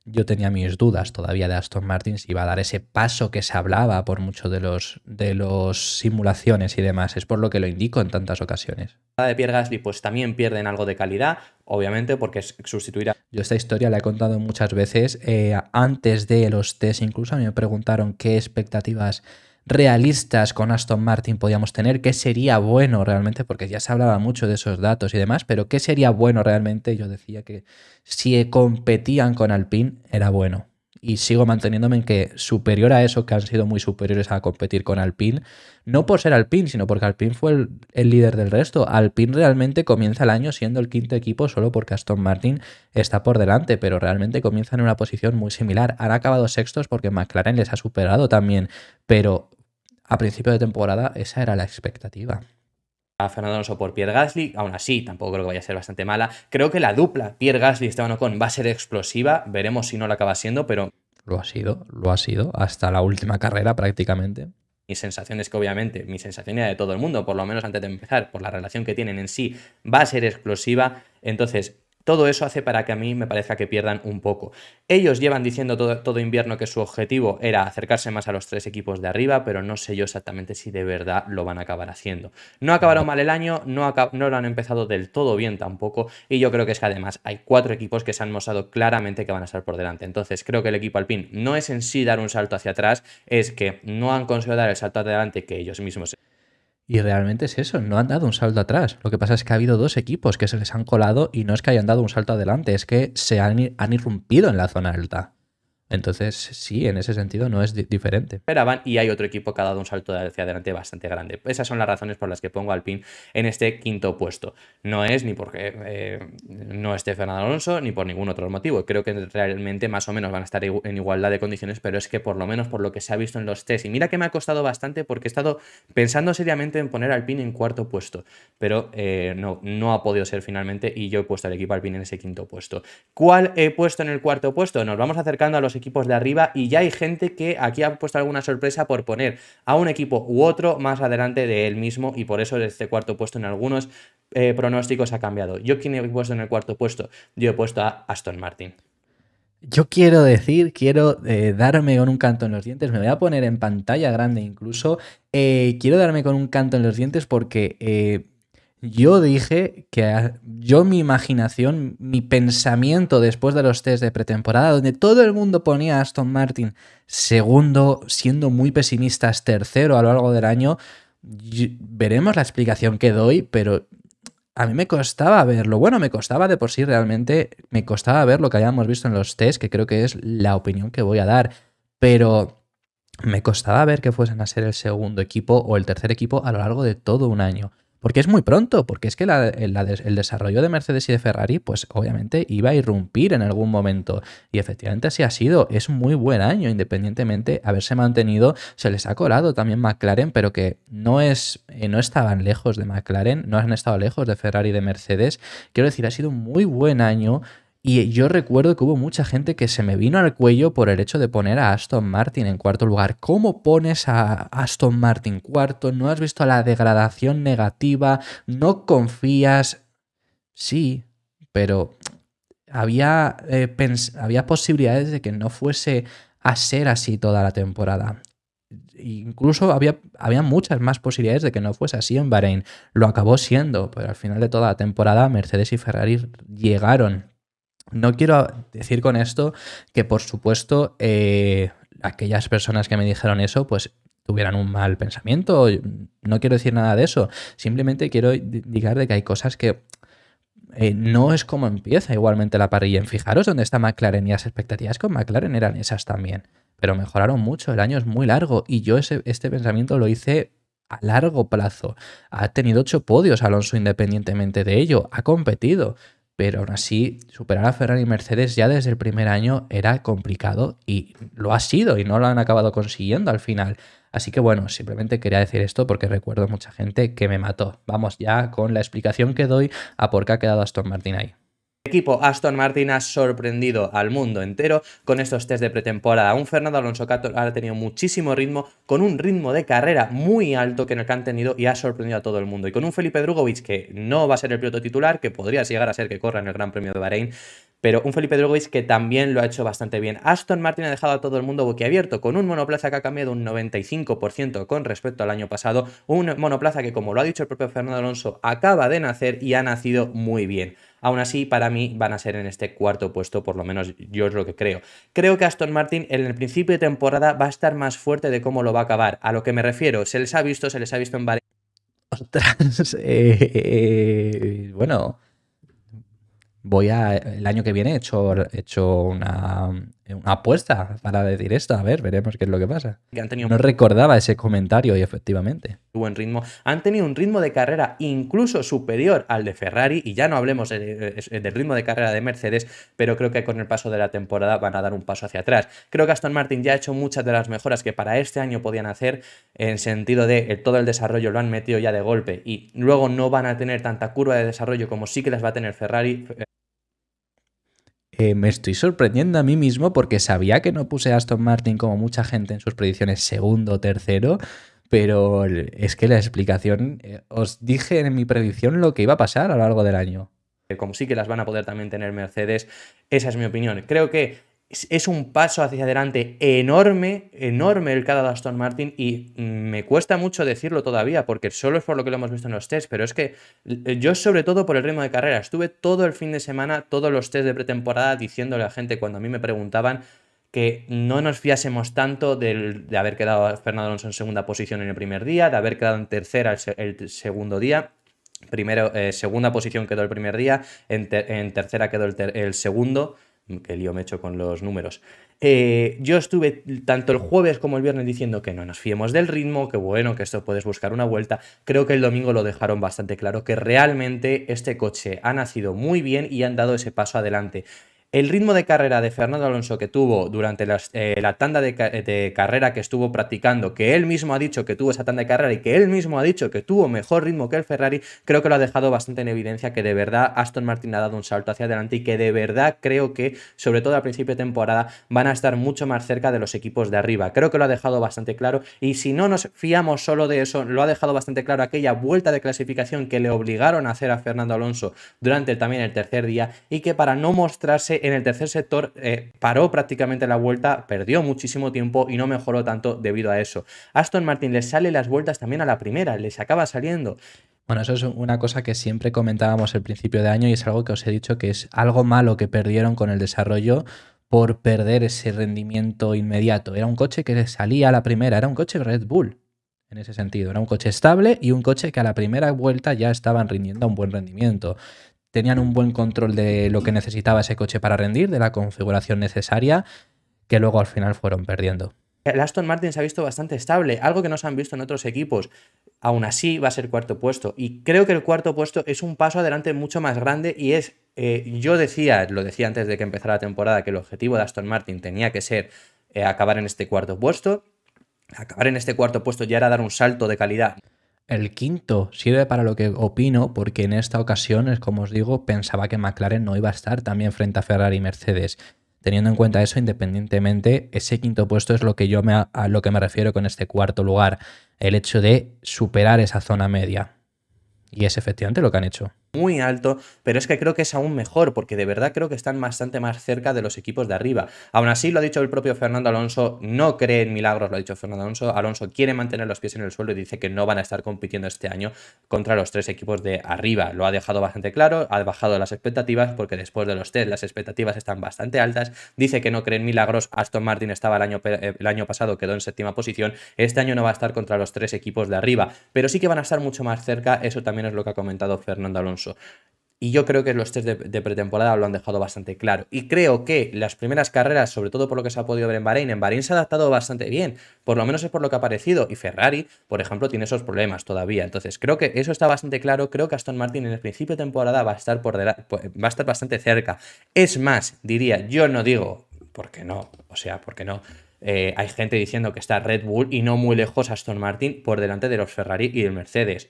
yo tenía mis dudas todavía de Aston Martin si iba a dar ese paso que se hablaba por mucho de los, de los simulaciones y demás. Es por lo que lo indico en tantas ocasiones. La de Pierre Gasly, pues también pierden algo de calidad, obviamente, porque sustituirá. Yo esta historia la he contado muchas veces. Eh, antes de los test, incluso a mí me preguntaron qué expectativas realistas con Aston Martin podíamos tener, que sería bueno realmente, porque ya se hablaba mucho de esos datos y demás, pero qué sería bueno realmente, yo decía que si competían con Alpine era bueno. Y sigo manteniéndome en que superior a eso, que han sido muy superiores a competir con Alpine, no por ser Alpine, sino porque Alpine fue el, líder del resto. Alpine realmente comienza el año siendo el quinto equipo solo porque Aston Martin está por delante, pero realmente comienzan en una posición muy similar. Han acabado sextos porque McLaren les ha superado también, pero a principio de temporada esa era la expectativa. A Fernando Alonso por Pierre Gasly, aún así tampoco creo que vaya a ser bastante mala. Creo que la dupla Pierre Gasly Esteban Ocon va a ser explosiva, veremos si no la acaba siendo, pero lo ha sido, lo ha sido hasta la última carrera prácticamente. Mi sensación es que obviamente, mi sensación era de todo el mundo, por lo menos antes de empezar, por la relación que tienen en sí, va a ser explosiva. Entonces, todo eso hace para que a mí me parezca que pierdan un poco. Ellos llevan diciendo todo, invierno que su objetivo era acercarse más a los tres equipos de arriba, pero no sé yo exactamente si de verdad lo van a acabar haciendo. No acabaron mal el año, no, lo han empezado del todo bien tampoco, y yo creo que es que además hay cuatro equipos que se han mostrado claramente que van a estar por delante. Entonces creo que el equipo alpín no es en sí dar un salto hacia atrás, es que no han conseguido dar el salto adelante que ellos mismos. Y realmente es eso, no han dado un salto atrás. Lo que pasa es que ha habido dos equipos que se les han colado y no es que hayan dado un salto adelante, es que se han, han irrumpido en la zona alta. Entonces, sí, en ese sentido no es diferente. Esperaban y hay otro equipo que ha dado un salto hacia adelante bastante grande. Esas son las razones por las que pongo al PIN en este quinto puesto. No es ni porque eh, no esté Fernando Alonso ni por ningún otro motivo. Creo que realmente más o menos van a estar en igualdad de condiciones, pero es que por lo menos por lo que se ha visto en los test. Y mira que me ha costado bastante porque he estado pensando seriamente en poner al PIN en cuarto puesto, pero eh, no, no ha podido ser finalmente y yo he puesto al equipo al en ese quinto puesto. ¿Cuál he puesto en el cuarto puesto? Nos vamos acercando a los equipos de arriba y ya hay gente que aquí ha puesto alguna sorpresa por poner a un equipo u otro más adelante de él mismo y por eso este cuarto puesto en algunos eh, pronósticos ha cambiado. Yo quién he puesto en el cuarto puesto, yo he puesto a Aston Martin. Yo quiero decir, quiero eh, darme con un canto en los dientes, me voy a poner en pantalla grande incluso, eh, quiero darme con un canto en los dientes porque yo dije que ah, yo mi imaginación, mi pensamiento después de los test de pretemporada, donde todo el mundo ponía a Aston Martin segundo, siendo muy pesimistas tercero a lo largo del año, veremos la explicación que doy, pero a mí me costaba verlo. Bueno, me costaba de por sí realmente, me costaba ver lo que habíamos visto en los test, que creo que es la opinión que voy a dar, pero me costaba ver que fuesen a ser el segundo equipo o el tercer equipo a lo largo de todo un año. Porque es muy pronto, porque es que el desarrollo de Mercedes y de Ferrari, pues obviamente iba a irrumpir en algún momento. Y efectivamente así ha sido. Es muy buen año, independientemente haberse mantenido. Se les ha colado también McLaren, pero que no, es, eh, no estaban lejos de McLaren, no han estado lejos de Ferrari y de Mercedes. Quiero decir, ha sido un muy buen año y yo recuerdo que hubo mucha gente que se me vino al cuello por el hecho de poner a Aston Martin en cuarto lugar. ¿Cómo pones a Aston Martin cuarto? ¿No has visto la degradación negativa? ¿No confías? Sí, pero había, eh, había posibilidades de que no fuese a ser así toda la temporada. Incluso había, había muchas más posibilidades de que no fuese así en Bahrein. Lo acabó siendo, pero al final de toda la temporada Mercedes y Ferrari llegaron no quiero decir con esto que, por supuesto, eh, aquellas personas que me dijeron eso, pues tuvieran un mal pensamiento. No quiero decir nada de eso. Simplemente quiero indicar de que hay cosas que eh, no es como empieza igualmente la parrilla. Fijaros dónde está McLaren y las expectativas con McLaren eran esas también. Pero mejoraron mucho, el año es muy largo y yo este pensamiento lo hice a largo plazo. Ha tenido ocho podios Alonso independientemente de ello, ha competido pero aún así superar a Ferrari y Mercedes ya desde el primer año era complicado y lo ha sido y no lo han acabado consiguiendo al final. Así que bueno, simplemente quería decir esto porque recuerdo mucha gente que me mató. Vamos ya con la explicación que doy a por qué ha quedado Aston Martin ahí. El equipo Aston Martin ha sorprendido al mundo entero con estos test de pretemporada. Un Fernando Alonso ha tenido muchísimo ritmo, con un ritmo de carrera muy alto que, que han tenido y ha sorprendido a todo el mundo. Y con un Felipe Drugovic que no va a ser el piloto titular, que podría llegar a ser que corra en el Gran Premio de Bahrein, pero un Felipe Drugovic que también lo ha hecho bastante bien. Aston Martin ha dejado a todo el mundo boquiabierto con un monoplaza que ha cambiado un 95% con respecto al año pasado, un monoplaza que como lo ha dicho el propio Fernando Alonso acaba de nacer y ha nacido muy bien. Aún así, para mí van a ser en este cuarto puesto, por lo menos yo es lo que creo. Creo que Aston Martin en el principio de temporada va a estar más fuerte de cómo lo va a acabar. A lo que me refiero, se les ha visto, se les ha visto en varias... Eh, eh, eh, bueno, voy a, el año que viene hecho, he hecho una, una apuesta para decir esto. A ver, veremos qué es lo que pasa. No recordaba ese comentario y efectivamente. Buen ritmo. Han tenido un ritmo de carrera incluso superior al de Ferrari y ya no hablemos del ritmo de carrera de Mercedes, pero creo que con el paso de la temporada van a dar un paso hacia atrás. Creo que Aston Martin ya ha hecho muchas de las mejoras que para este año podían hacer en sentido de eh, todo el desarrollo lo han metido ya de golpe y luego no van a tener tanta curva de desarrollo como sí que las va a tener Ferrari. Eh, eh, me estoy sorprendiendo a mí mismo porque sabía que no puse a Aston Martin como mucha gente en sus predicciones segundo o tercero, pero es que la explicación, eh, os dije en mi predicción lo que iba a pasar a lo largo del año. Eh, como sí que las van a poder también tener Mercedes, esa es mi opinión. Creo que es un paso hacia adelante enorme, enorme el cada de Aston Martin y mm, me cuesta mucho decirlo todavía porque solo es por lo que lo hemos visto en los test, pero es que eh, yo sobre todo por el ritmo de carrera, estuve todo el fin de semana, todos los test de pretemporada diciéndole a la gente cuando a mí me preguntaban que no nos fiásemos tanto de haber quedado Fernando Alonso en segunda posición en el primer día, de haber quedado en tercera el, segundo día, primero, eh, segunda posición quedó el primer día, en, tercera quedó el segundo que lío me he hecho con los números. Eh, yo estuve tanto el jueves como el viernes diciendo que no nos fiemos del ritmo, que bueno, que esto puedes buscar una vuelta. Creo que el domingo lo dejaron bastante claro, que realmente este coche ha nacido muy bien y han dado ese paso adelante. El ritmo de carrera de Fernando Alonso que tuvo durante eh, la tanda de, de, carrera que estuvo practicando, que él mismo ha dicho que tuvo esa tanda de carrera y que él mismo ha dicho que tuvo mejor ritmo que el Ferrari, creo que lo ha dejado bastante en evidencia que de verdad Aston Martin ha dado un salto hacia adelante y que de verdad creo que, sobre todo al principio de temporada, van a estar mucho más cerca de los equipos de arriba. Creo que lo ha dejado bastante claro y si no nos fiamos solo de eso, lo ha dejado bastante claro aquella vuelta de clasificación que le obligaron a hacer a Fernando Alonso durante también el tercer día y que para no mostrarse en el tercer sector eh, paró prácticamente la vuelta, perdió muchísimo tiempo y no mejoró tanto debido a eso. Aston Martin les sale las vueltas también a la primera, les acaba saliendo. Bueno, eso es una cosa que siempre comentábamos al principio de año y es algo que os he dicho que es algo malo que perdieron con el desarrollo por perder ese rendimiento inmediato. Era un coche que salía a la primera, era un coche Red Bull en ese sentido. Era un coche estable y un coche que a la primera vuelta ya estaban rindiendo a un buen rendimiento tenían un buen control de lo que necesitaba ese coche para rendir, de la configuración necesaria, que luego al final fueron perdiendo. El Aston Martin se ha visto bastante estable, algo que no se han visto en otros equipos. Aún así va a ser cuarto puesto. Y creo que el cuarto puesto es un paso adelante mucho más grande y es, eh, yo decía, lo decía antes de que empezara la temporada, que el objetivo de Aston Martin tenía que ser eh, acabar en este cuarto puesto. Acabar en este cuarto puesto ya era dar un salto de calidad el quinto sirve para lo que opino porque en esta ocasión, es como os digo, pensaba que McLaren no iba a estar también frente a Ferrari y Mercedes. Teniendo en cuenta eso, independientemente, ese quinto puesto es lo que yo me, a lo que me refiero con este cuarto lugar, el hecho de superar esa zona media. Y es efectivamente lo que han hecho muy alto, pero es que creo que es aún mejor, porque de verdad creo que están bastante más cerca de los equipos de arriba. Aún así, lo ha dicho el propio Fernando Alonso, no cree en milagros, lo ha dicho Fernando Alonso. Alonso quiere mantener los pies en el suelo y dice que no van a estar compitiendo este año contra los tres equipos de arriba. Lo ha dejado bastante claro, ha bajado las expectativas, porque después de los test las expectativas están bastante altas. Dice que no cree en milagros. Aston Martin estaba el año, eh, el año pasado, quedó en séptima posición. Este año no va a estar contra los tres equipos de arriba, pero sí que van a estar mucho más cerca. Eso también es lo que ha comentado Fernando Alonso y yo creo que los test de, pretemporada lo han dejado bastante claro. Y creo que las primeras carreras, sobre todo por lo que se ha podido ver en Bahrein, en Bahrein se ha adaptado bastante bien. Por lo menos es por lo que ha parecido. Y Ferrari, por ejemplo, tiene esos problemas todavía. Entonces, creo que eso está bastante claro. Creo que Aston Martin en el principio de temporada va a estar, por pues, va a estar bastante cerca. Es más, diría, yo no digo, ¿por qué no? O sea, porque no? Eh, hay gente diciendo que está Red Bull y no muy lejos Aston Martin por delante de los Ferrari y del Mercedes.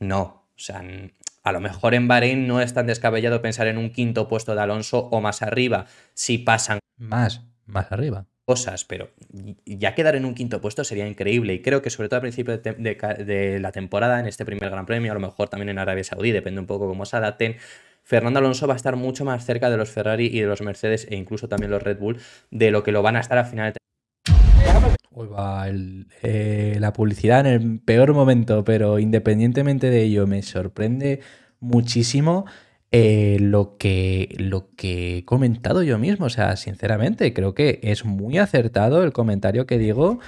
No, o sea, a lo mejor en Bahrein no es tan descabellado pensar en un quinto puesto de Alonso o más arriba, si pasan... Más, más arriba. Cosas, pero ya quedar en un quinto puesto sería increíble y creo que sobre todo al principio de, la temporada, en este primer Gran Premio, a lo mejor también en Arabia Saudí, depende un poco cómo se adapten, Fernando Alonso va a estar mucho más cerca de los Ferrari y de los Mercedes e incluso también los Red Bull de lo que lo van a estar a final de Hoy va eh, la publicidad en el peor momento, pero independientemente de ello, me sorprende muchísimo eh, lo, que, lo que he comentado yo mismo. O sea, sinceramente, creo que es muy acertado el comentario que digo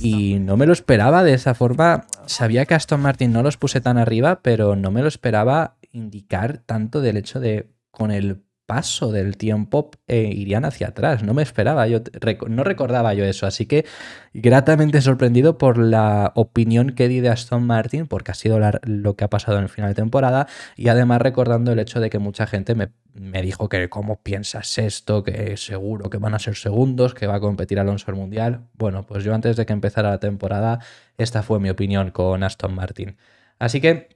y no me lo esperaba de esa forma. Sabía que Aston Martin no los puse tan arriba, pero no me lo esperaba indicar tanto del hecho de con el paso del tiempo eh, irían hacia atrás. No me esperaba, yo no recordaba yo eso. Así que gratamente sorprendido por la opinión que di de Aston Martin, porque ha sido lo que ha pasado en el final de temporada, y además recordando el hecho de que mucha gente me, me, dijo que cómo piensas esto, que seguro que van a ser segundos, que va a competir Alonso el Mundial. Bueno, pues yo antes de que empezara la temporada, esta fue mi opinión con Aston Martin. Así que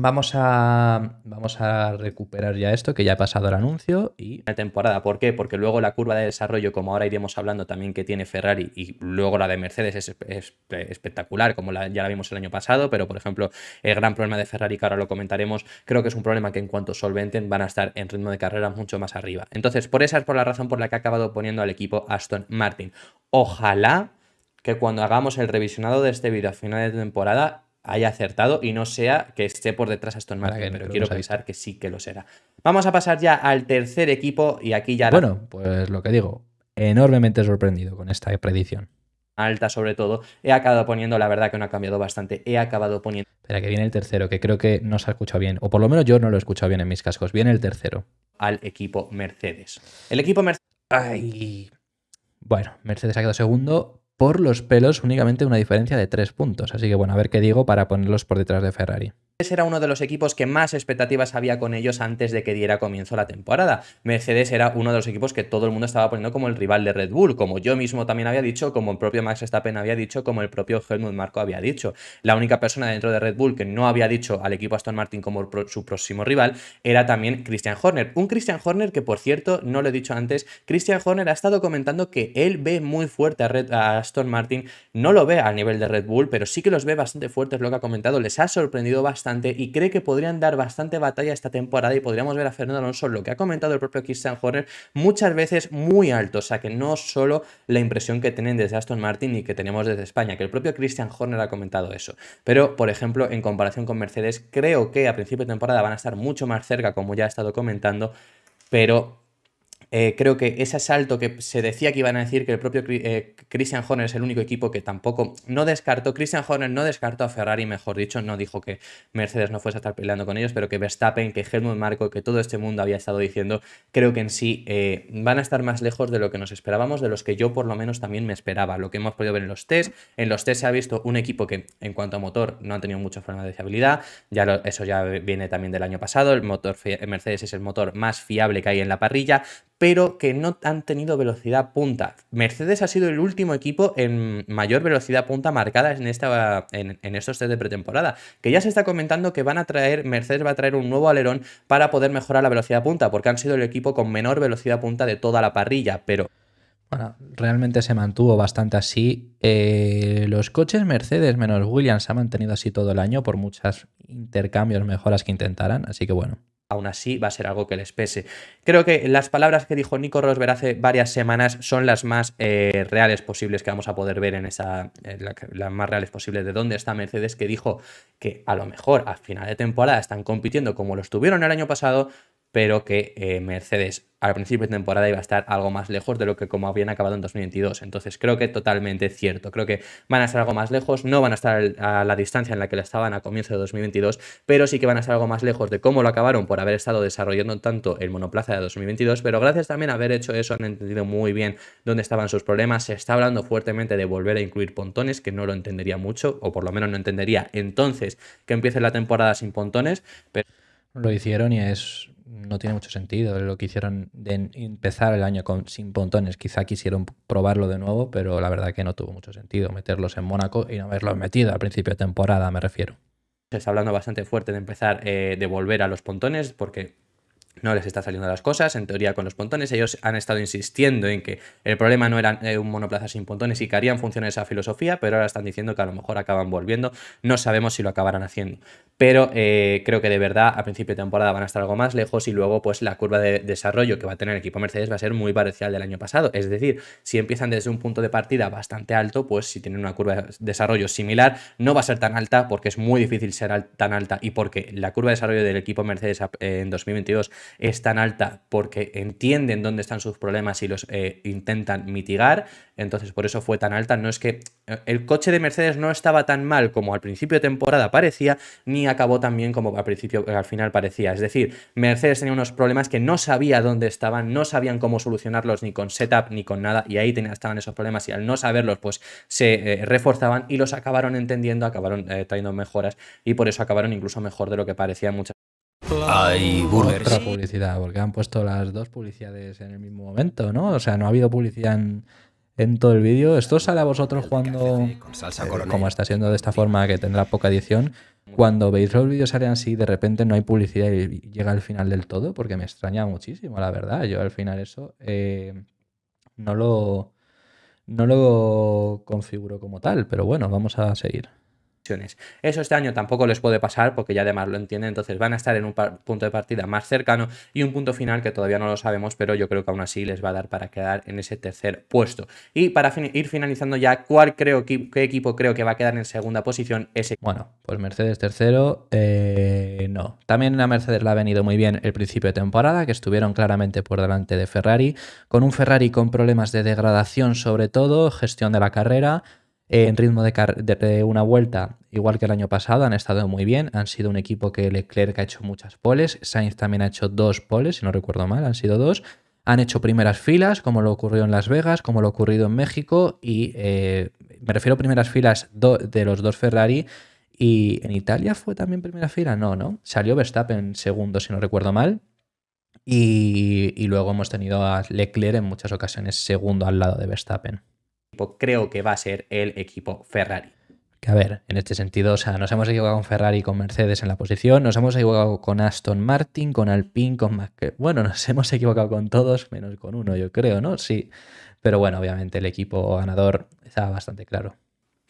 Vamos a, vamos a recuperar ya esto, que ya ha pasado el anuncio y... La temporada, ¿por qué? Porque luego la curva de desarrollo, como ahora iremos hablando también que tiene Ferrari y luego la de Mercedes es, espectacular, como ya la vimos el año pasado, pero por ejemplo el gran problema de Ferrari, que ahora lo comentaremos, creo que es un problema que en cuanto solventen van a estar en ritmo de carrera mucho más arriba. Entonces, por esa es por la razón por la que ha acabado poniendo al equipo Aston Martin. Ojalá que cuando hagamos el revisionado de este vídeo a final de temporada haya acertado y no sea que esté por detrás Aston Martin, pero, quiero pensar que sí que lo será. Vamos a pasar ya al tercer equipo y aquí ya... Bueno, pues lo que digo, enormemente sorprendido con esta predicción. Alta sobre todo, he acabado poniendo, la verdad que no ha cambiado bastante, he acabado poniendo... Espera, que viene el tercero, que creo que no se ha escuchado bien, o por lo menos yo no lo he escuchado bien en mis cascos, viene el tercero. Al equipo Mercedes. El equipo Mercedes... Bueno, Mercedes ha quedado segundo, por los pelos únicamente una diferencia de tres puntos. Así que bueno, a ver qué digo para ponerlos por detrás de Ferrari. Mercedes Era uno de los equipos que más expectativas había con ellos antes de que diera comienzo la temporada. Mercedes era uno de los equipos que todo el mundo estaba poniendo como el rival de Red Bull, como yo mismo también había dicho, como el propio Max Verstappen había dicho, como el propio Helmut Marko había dicho. La única persona dentro de Red Bull que no había dicho al equipo Aston Martin como su próximo rival era también Christian Horner. Un Christian Horner que, por cierto, no lo he dicho antes, Christian Horner ha estado comentando que él ve muy fuerte Red, a Aston Martin no lo ve al nivel de Red Bull, pero sí que los ve bastante fuertes, lo que ha comentado, les ha sorprendido bastante y cree que podrían dar bastante batalla esta temporada y podríamos ver a Fernando Alonso, lo que ha comentado el propio Christian Horner, muchas veces muy alto, o sea que no solo la impresión que tienen desde Aston Martin y que tenemos desde España, que el propio Christian Horner ha comentado eso, pero por ejemplo en comparación con Mercedes creo que a principio de temporada van a estar mucho más cerca como ya he estado comentando, pero eh, creo que ese salto que se decía que iban a decir que el propio eh, Christian Horner es el único equipo que tampoco no descartó, Christian Horner no descartó a Ferrari, mejor dicho, no dijo que Mercedes no fuese a estar peleando con ellos, pero que Verstappen, que Helmut Marco, que todo este mundo había estado diciendo, creo que en sí eh, van a estar más lejos de lo que nos esperábamos, de los que yo por lo menos también me esperaba, lo que hemos podido ver en los test, en los test se ha visto un equipo que en cuanto a motor no ha tenido mucha forma de fiabilidad, ya eso ya viene también del año pasado, el motor Mercedes es el motor más fiable que hay en la parrilla, pero que no han tenido velocidad punta. Mercedes ha sido el último equipo en mayor velocidad punta marcada en, esta, en, estos test de pretemporada, que ya se está comentando que van a traer, Mercedes va a traer un nuevo alerón para poder mejorar la velocidad punta, porque han sido el equipo con menor velocidad punta de toda la parrilla, pero... Bueno, realmente se mantuvo bastante así. Eh, los coches Mercedes menos Williams se han mantenido así todo el año por muchos intercambios, mejoras que intentaran, así que bueno, aún así va a ser algo que les pese. Creo que las palabras que dijo Nico Rosberg hace varias semanas son las más eh, reales posibles que vamos a poder ver en esa, las más reales posibles de dónde está Mercedes, que dijo que a lo mejor a final de temporada están compitiendo como lo estuvieron el año pasado, pero que eh, Mercedes al principio de temporada iba a estar algo más lejos de lo que como habían acabado en 2022. Entonces creo que totalmente cierto. Creo que van a estar algo más lejos, no van a estar a la distancia en la que la estaban a comienzo de 2022, pero sí que van a estar algo más lejos de cómo lo acabaron por haber estado desarrollando tanto el monoplaza de 2022, pero gracias también a haber hecho eso han entendido muy bien dónde estaban sus problemas. Se está hablando fuertemente de volver a incluir pontones, que no lo entendería mucho, o por lo menos no entendería entonces que empiece la temporada sin pontones, pero... Lo hicieron y es no tiene mucho sentido lo que hicieron de empezar el año con, sin pontones. Quizá quisieron probarlo de nuevo, pero la verdad que no tuvo mucho sentido meterlos en Mónaco y no haberlos metido al principio de temporada, me refiero. Se está hablando bastante fuerte de empezar, eh, de volver a los pontones, porque no les está saliendo las cosas, en teoría con los pontones. Ellos han estado insistiendo en que el problema no era eh, un monoplaza sin pontones y que harían función esa filosofía, pero ahora están diciendo que a lo mejor acaban volviendo. No sabemos si lo acabarán haciendo. Pero eh, creo que de verdad a principio de temporada van a estar algo más lejos y luego pues la curva de desarrollo que va a tener el equipo Mercedes va a ser muy parecida al del año pasado. Es decir, si empiezan desde un punto de partida bastante alto, pues si tienen una curva de desarrollo similar, no va a ser tan alta porque es muy difícil ser tan alta y porque la curva de desarrollo del equipo Mercedes eh, en 2022 es tan alta porque entienden dónde están sus problemas y los eh, intentan mitigar. Entonces, por eso fue tan alta. No es que eh, el coche de Mercedes no estaba tan mal como al principio de temporada parecía, ni acabó tan bien como al principio, al final parecía. Es decir, Mercedes tenía unos problemas que no sabía dónde estaban, no sabían cómo solucionarlos ni con setup ni con nada, y ahí estaban esos problemas, y al no saberlos, pues se eh, reforzaban y los acabaron entendiendo, acabaron trayendo mejoras, y por eso acabaron incluso mejor de lo que parecía muchas hay Otra publicidad, porque han puesto las dos publicidades en el mismo momento, ¿no? O sea, no ha habido publicidad en, todo el vídeo. Esto sale a vosotros cuando, eh, como está siendo de esta forma, que tendrá poca edición, cuando veis los vídeos salen así, de repente no hay publicidad y llega al final del todo, porque me extraña muchísimo, la verdad. Yo al final eso eh, no lo... No lo configuro como tal, pero bueno, vamos a seguir. Eso este año tampoco les puede pasar porque ya además lo entienden, entonces van a estar en un punto de partida más cercano y un punto final que todavía no lo sabemos, pero yo creo que aún así les va a dar para quedar en ese tercer puesto. Y para ir finalizando ya, ¿cuál creo que, qué equipo creo que va a quedar en segunda posición? Ese... Bueno, pues Mercedes tercero, eh, no. También a Mercedes le ha venido muy bien el principio de temporada, que estuvieron claramente por delante de Ferrari, con un Ferrari con problemas de degradación sobre todo, gestión de la carrera, eh, en ritmo de, de, una vuelta, igual que el año pasado, han estado muy bien. Han sido un equipo que Leclerc ha hecho muchas poles. Sainz también ha hecho dos poles, si no recuerdo mal, han sido dos. Han hecho primeras filas, como lo ocurrió en Las Vegas, como lo ocurrido en México. Y eh, me refiero a primeras filas de los dos Ferrari. Y en Italia fue también primera fila, no, no. Salió Verstappen segundo, si no recuerdo mal. Y, y luego hemos tenido a Leclerc en muchas ocasiones segundo al lado de Verstappen creo que va a ser el equipo Ferrari. Que a ver, en este sentido, o sea, nos hemos equivocado con Ferrari, y con Mercedes en la posición, nos hemos equivocado con Aston Martin, con Alpine, con Mac... Bueno, nos hemos equivocado con todos, menos con uno, yo creo, ¿no? Sí. Pero bueno, obviamente el equipo ganador estaba bastante claro.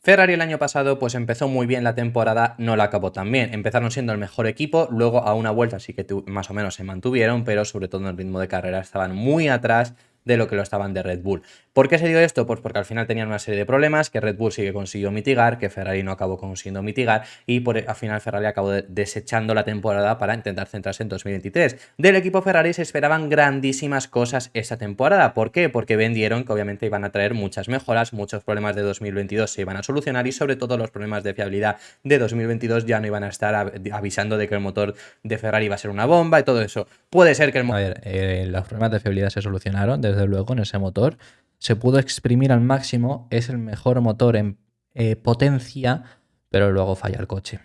Ferrari el año pasado pues empezó muy bien la temporada, no la acabó tan bien. Empezaron siendo el mejor equipo, luego a una vuelta sí que más o menos se mantuvieron, pero sobre todo en el ritmo de carrera estaban muy atrás de lo que lo estaban de Red Bull. ¿Por qué se dio esto? Pues porque al final tenían una serie de problemas que Red Bull sí que consiguió mitigar, que Ferrari no acabó consiguiendo mitigar y por, al final Ferrari acabó desechando la temporada para intentar centrarse en 2023. Del equipo Ferrari se esperaban grandísimas cosas Esa temporada. ¿Por qué? Porque vendieron que obviamente iban a traer muchas mejoras, muchos problemas de 2022 se iban a solucionar y sobre todo los problemas de fiabilidad de 2022 ya no iban a estar avisando de que el motor de Ferrari iba a ser una bomba y todo eso. Puede ser que el... A ver, eh, los problemas de fiabilidad se solucionaron desde luego, en ese motor. Se pudo exprimir al máximo, es el mejor motor en eh, potencia, pero luego falla el coche.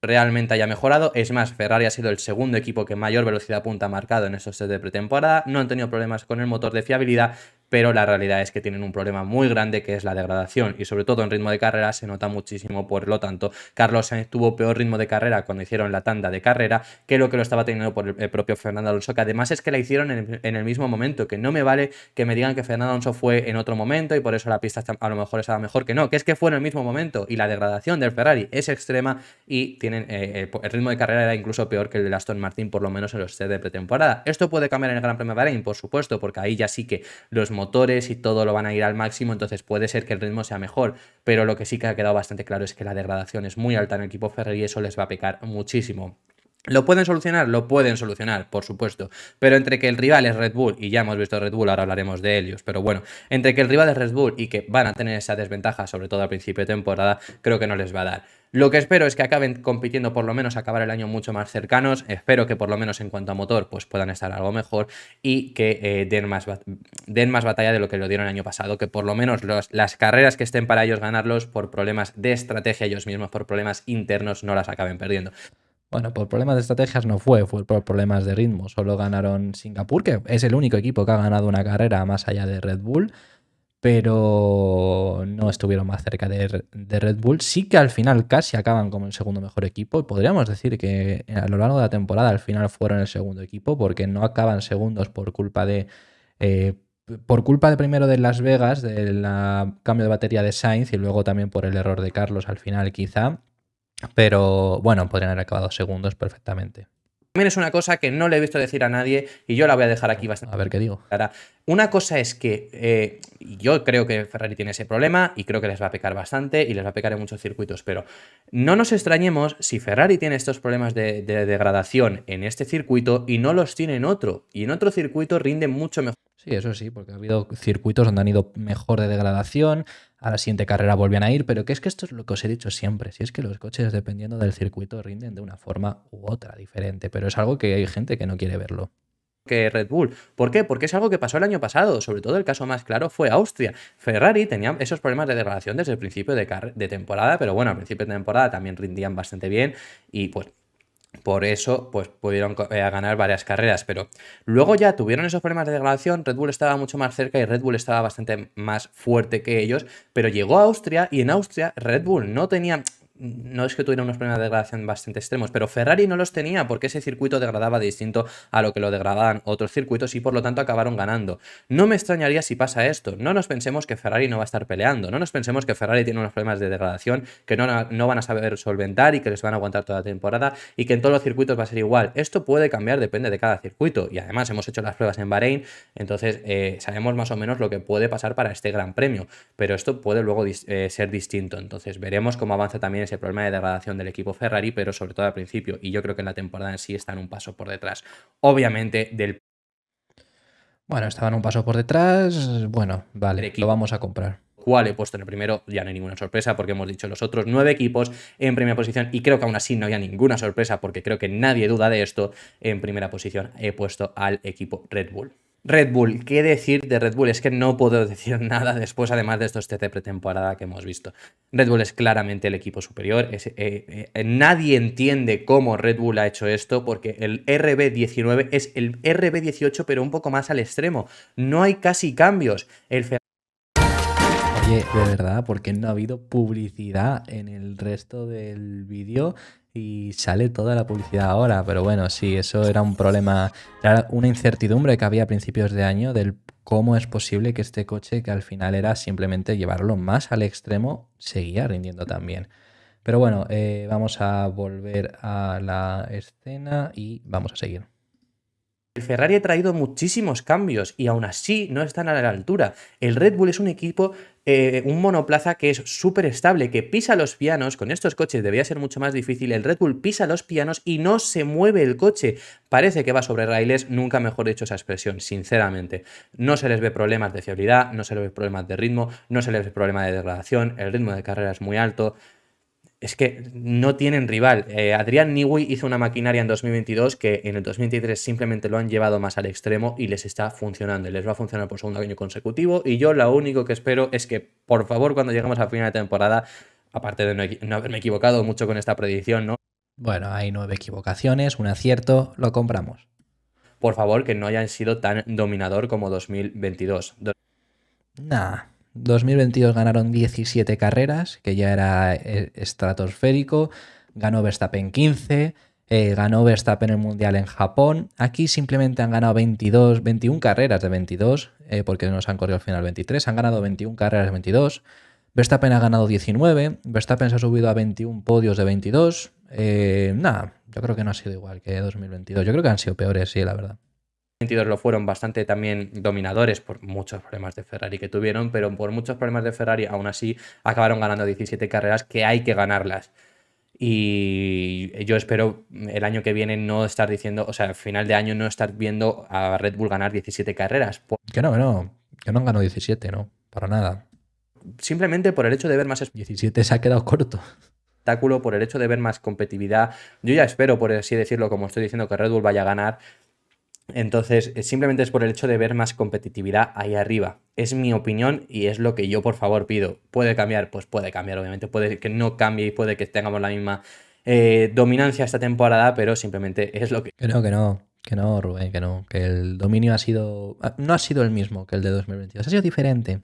Realmente haya mejorado, es más, Ferrari ha sido el segundo equipo que mayor velocidad punta ha marcado en esos test de pretemporada, no han tenido problemas con el motor de fiabilidad pero la realidad es que tienen un problema muy grande que es la degradación y sobre todo en ritmo de carrera se nota muchísimo, por lo tanto Carlos tuvo peor ritmo de carrera cuando hicieron la tanda de carrera que lo que lo estaba teniendo por el propio Fernando Alonso, que además es que la hicieron en, el mismo momento, que no me vale que me digan que Fernando Alonso fue en otro momento y por eso la pista a lo mejor estaba mejor que no, que es que fue en el mismo momento y la degradación del Ferrari es extrema y tienen eh, eh, el ritmo de carrera era incluso peor que el de Aston Martin, por lo menos en los test de pretemporada. Esto puede cambiar en el Gran Premio de Bahrein, por supuesto, porque ahí ya sí que los motores y todo lo van a ir al máximo, entonces puede ser que el ritmo sea mejor, pero lo que sí que ha quedado bastante claro es que la degradación es muy alta en el equipo Ferrer y eso les va a pecar muchísimo. ¿Lo pueden solucionar? Lo pueden solucionar, por supuesto. Pero entre que el rival es Red Bull, y ya hemos visto Red Bull, ahora hablaremos de ellos, pero bueno, entre que el rival es Red Bull y que van a tener esa desventaja, sobre todo a principio de temporada, creo que no les va a dar. Lo que espero es que acaben compitiendo por lo menos acabar el año mucho más cercanos. Espero que por lo menos en cuanto a motor pues puedan estar algo mejor y que eh, den, más den más batalla de lo que lo dieron el año pasado. Que por lo menos las carreras que estén para ellos ganarlos por problemas de estrategia ellos mismos, por problemas internos, no las acaben perdiendo. Bueno, por problemas de estrategias no fue, fue por problemas de ritmo. Solo ganaron Singapur, que es el único equipo que ha ganado una carrera más allá de Red Bull pero no estuvieron más cerca de, Red Bull. Sí que al final casi acaban como el segundo mejor equipo podríamos decir que a lo largo de la temporada al final fueron el segundo equipo porque no acaban segundos por culpa de... Eh, por culpa de primero de Las Vegas, del cambio de batería de Sainz y luego también por el error de Carlos al final quizá. Pero bueno, podrían haber acabado segundos perfectamente. También es una cosa que no le he visto decir a nadie y yo la voy a dejar aquí bastante. A ver qué digo. Una cosa es que eh, yo creo que Ferrari tiene ese problema y creo que les va a pecar bastante y les va a pecar en muchos circuitos, pero no nos extrañemos si Ferrari tiene estos problemas de, degradación en este circuito y no los tiene en otro. Y en otro circuito rinde mucho mejor. Sí, eso sí, porque ha habido circuitos donde han ido mejor de degradación, a la siguiente carrera volvían a ir, pero que es que esto es lo que os he dicho siempre, si es que los coches dependiendo del circuito rinden de una forma u otra diferente, pero es algo que hay gente que no quiere verlo que Red Bull. ¿Por qué? Porque es algo que pasó el año pasado. Sobre todo el caso más claro fue Austria. Ferrari tenía esos problemas de degradación desde el principio de, de temporada, pero bueno, al principio de temporada también rindían bastante bien y pues por eso, pues pudieron eh, ganar varias carreras, pero luego ya tuvieron esos problemas de degradación, Red Bull estaba mucho más cerca y Red Bull estaba bastante más fuerte que ellos, pero llegó a Austria y en Austria Red Bull no tenía, no es que tuviera unos problemas de degradación bastante extremos, pero Ferrari no los tenía porque ese circuito degradaba distinto a lo que lo degradaban otros circuitos y por lo tanto acabaron ganando. No me extrañaría si pasa esto. No nos pensemos que Ferrari no va a estar peleando, no nos pensemos que Ferrari tiene unos problemas de degradación que no, van a saber solventar y que les van a aguantar toda la temporada y que en todos los circuitos va a ser igual. Esto puede cambiar, depende de cada circuito y además hemos hecho las pruebas en Bahrein, entonces eh, sabemos más o menos lo que puede pasar para este gran premio, pero esto puede luego eh, ser distinto. Entonces veremos cómo avanza también el problema de degradación del equipo Ferrari, pero sobre todo al principio, y yo creo que en la temporada en sí están un paso por detrás, obviamente del... Bueno, estaban un paso por detrás, bueno, vale, lo vamos a comprar ¿Cuál he puesto en el primero, ya no hay ninguna sorpresa porque hemos dicho los otros nueve equipos en primera posición y creo que aún así no había ninguna sorpresa porque creo que nadie duda de esto. En primera posición he puesto al equipo Red Bull. Red Bull, ¿qué decir de Red Bull? Es que no puedo decir nada después, además de estos este TC pretemporada que hemos visto. Red Bull es claramente el equipo superior. Eh, eh, nadie entiende cómo Red Bull ha hecho esto, porque el RB19 es el RB18, pero un poco más al extremo. No hay casi cambios. Oye, de verdad, ¿por qué no ha habido publicidad en el resto del vídeo? sale toda la publicidad ahora, pero bueno, sí, eso era un problema, era una incertidumbre que había a principios de año del cómo es posible que este coche, que al final era simplemente llevarlo más al extremo, seguía rindiendo también Pero bueno, eh, vamos a volver a la escena y vamos a seguir. El Ferrari ha traído muchísimos cambios y aún así no están a la altura. El Red Bull es un equipo eh, un monoplaza que es súper estable, que pisa los pianos. Con estos coches debía ser mucho más difícil. El Red Bull pisa los pianos y no se mueve el coche. Parece que va sobre raíles, nunca mejor dicho esa expresión, sinceramente. No se les ve problemas de fiabilidad, no se les ve problemas de ritmo, no se les ve problema de degradación, el ritmo de carrera es muy alto es que no tienen rival. Eh, Adrián Niwi hizo una maquinaria en 2022 que en el 2023 simplemente lo han llevado más al extremo y les está funcionando. les va a funcionar por segundo año consecutivo. Y yo lo único que espero es que, por favor, cuando lleguemos a final de temporada, aparte de no, no haberme equivocado mucho con esta predicción, ¿no? Bueno, hay nueve equivocaciones, un acierto, lo compramos. Por favor, que no hayan sido tan dominador como 2022. Nah. 2022 ganaron 17 carreras, que ya era eh, estratosférico. Ganó Verstappen 15. Eh, ganó Verstappen el Mundial en Japón. Aquí simplemente han ganado 22, 21 carreras de 22, eh, porque nos han corrido al final 23. Han ganado 21 carreras de 22. Verstappen ha ganado 19. Verstappen se ha subido a 21 podios de 22. Nada, yo creo que no ha sido igual que 2022. Yo creo que han sido peores, sí, la verdad. 22 lo fueron bastante también dominadores por muchos problemas de Ferrari que tuvieron, pero por muchos problemas de Ferrari aún así acabaron ganando 17 carreras que hay que ganarlas. Y yo espero el año que viene no estar diciendo, o sea, al final de año no estar viendo a Red Bull ganar 17 carreras. Que no, que no, que no han ganado 17, ¿no? Para nada. Simplemente por el hecho de ver más... 17 se ha quedado corto por el hecho de ver más competitividad. Yo ya espero, por así decirlo, como estoy diciendo, que Red Bull vaya a ganar, entonces, eh, simplemente es por el hecho de ver más competitividad ahí arriba. Es mi opinión y es lo que yo, por favor, pido. ¿Puede cambiar? Pues puede cambiar, obviamente. Puede que no cambie y puede que tengamos la misma eh, dominancia esta temporada, pero simplemente es lo que... Que no, que no, que no, Rubén, que no. Que el dominio ha sido... Ah, no ha sido el mismo que el de 2022. Ha sido diferente.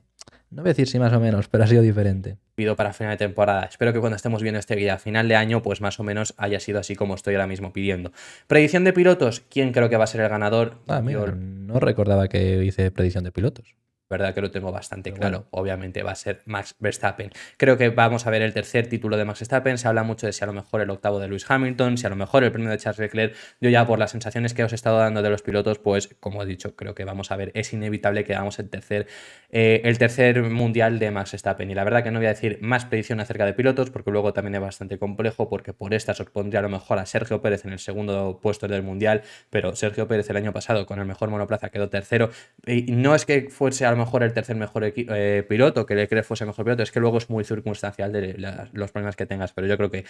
No voy a decir si más o menos, pero ha sido diferente. Pido para final de temporada. Espero que cuando estemos viendo este guía a final de año, pues más o menos haya sido así como estoy ahora mismo pidiendo. Predicción de pilotos. ¿Quién creo que va a ser el ganador? Ah, mira, No recordaba que hice predicción de pilotos. ¿verdad? Que lo tengo bastante claro. Obviamente va a ser Max Verstappen. Creo que vamos a ver el tercer título de Max Verstappen. Se habla mucho de si a lo mejor el octavo de Lewis Hamilton, si a lo mejor el premio de Charles Leclerc. Yo ya por las sensaciones que os he estado dando de los pilotos, pues como he dicho, creo que vamos a ver, es inevitable que hagamos el tercer, eh, el tercer mundial de Max Verstappen. Y la verdad que no voy a decir más predicción acerca de pilotos, porque luego también es bastante complejo, porque por estas os pondría a lo mejor a Sergio Pérez en el segundo puesto del mundial, pero Sergio Pérez el año pasado con el mejor monoplaza quedó tercero. Y no es que fuese a lo mejor el tercer mejor eh, piloto, que le crees fuese mejor piloto, es que luego es muy circunstancial de los problemas que tengas, pero yo creo que...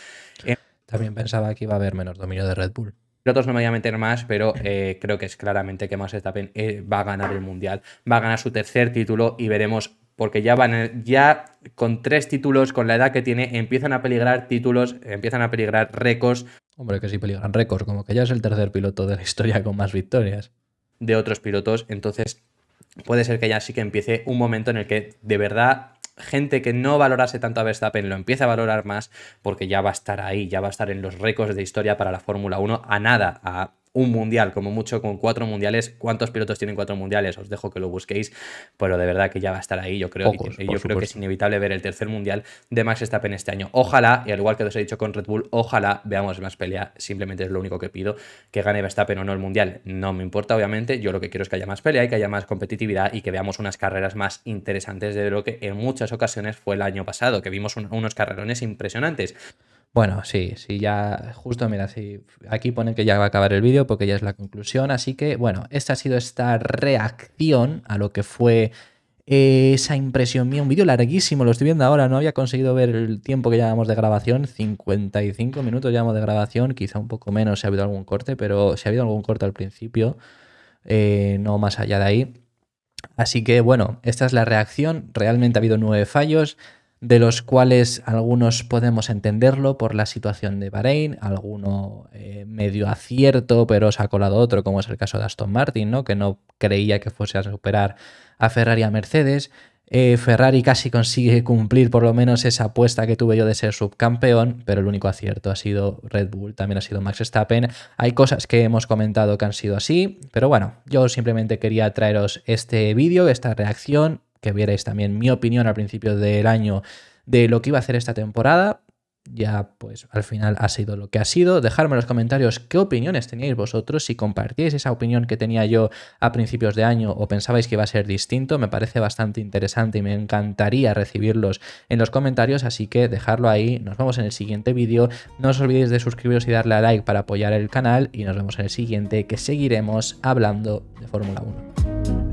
También pensaba que iba a haber menos dominio de Red Bull. Pilotos no me voy a meter más, pero eh, creo que es claramente que Max Verstappen eh, va a ganar el Mundial, va a ganar su tercer título y veremos porque ya van ya con tres títulos, con la edad que tiene, empiezan a peligrar títulos, empiezan a peligrar récords. Hombre, que sí peligran récords, como que ya es el tercer piloto de la historia con más victorias. De otros pilotos, entonces puede ser que ya sí que empiece un momento en el que de verdad gente que no valorase tanto a Verstappen lo empiece a valorar más porque ya va a estar ahí, ya va a estar en los récords de historia para la Fórmula 1 a nada, a un mundial, como mucho con cuatro mundiales. ¿Cuántos pilotos tienen cuatro mundiales? Os dejo que lo busquéis, pero de verdad que ya va a estar ahí, yo creo. yo creo que es inevitable ver el tercer mundial de Max Verstappen este año. Ojalá, y al igual que os he dicho con Red Bull, ojalá veamos más pelea. Simplemente es lo único que pido, que gane Verstappen o no el mundial. No me importa, obviamente. Yo lo que quiero es que haya más pelea y que haya más competitividad y que veamos unas carreras más interesantes de lo que en muchas ocasiones fue el año pasado, que vimos unos carrerones impresionantes. Bueno, sí, sí, ya justo, mira, sí, aquí ponen que ya va a acabar el vídeo porque ya es la conclusión, así que bueno, esta ha sido esta reacción a lo que fue esa impresión mía, un vídeo larguísimo, lo estoy viendo ahora, no había conseguido ver el tiempo que llevamos de grabación, 55 minutos llevamos de grabación, quizá un poco menos si ha habido algún corte, pero si ha habido algún corte al principio, eh, no más allá de ahí. Así que bueno, esta es la reacción, realmente ha habido nueve fallos de los cuales algunos podemos entenderlo por la situación de Bahrein, alguno eh, medio acierto, pero se ha colado otro, como es el caso de Aston Martin, ¿no? que no creía que fuese a superar a Ferrari y a Mercedes. Eh, Ferrari casi consigue cumplir por lo menos esa apuesta que tuve yo de ser subcampeón, pero el único acierto ha sido Red Bull, también ha sido Max Stappen. Hay cosas que hemos comentado que han sido así, pero bueno, yo simplemente quería traeros este vídeo, esta reacción que vierais también mi opinión al principio del año de lo que iba a hacer esta temporada. Ya pues al final ha sido lo que ha sido. Dejadme en los comentarios qué opiniones teníais vosotros, si compartíais esa opinión que tenía yo a principios de año o pensabais que iba a ser distinto. Me parece bastante interesante y me encantaría recibirlos en los comentarios, así que dejadlo ahí. Nos vemos en el siguiente vídeo. No os olvidéis de suscribiros y darle a like para apoyar el canal y nos vemos en el siguiente que seguiremos hablando de Fórmula 1.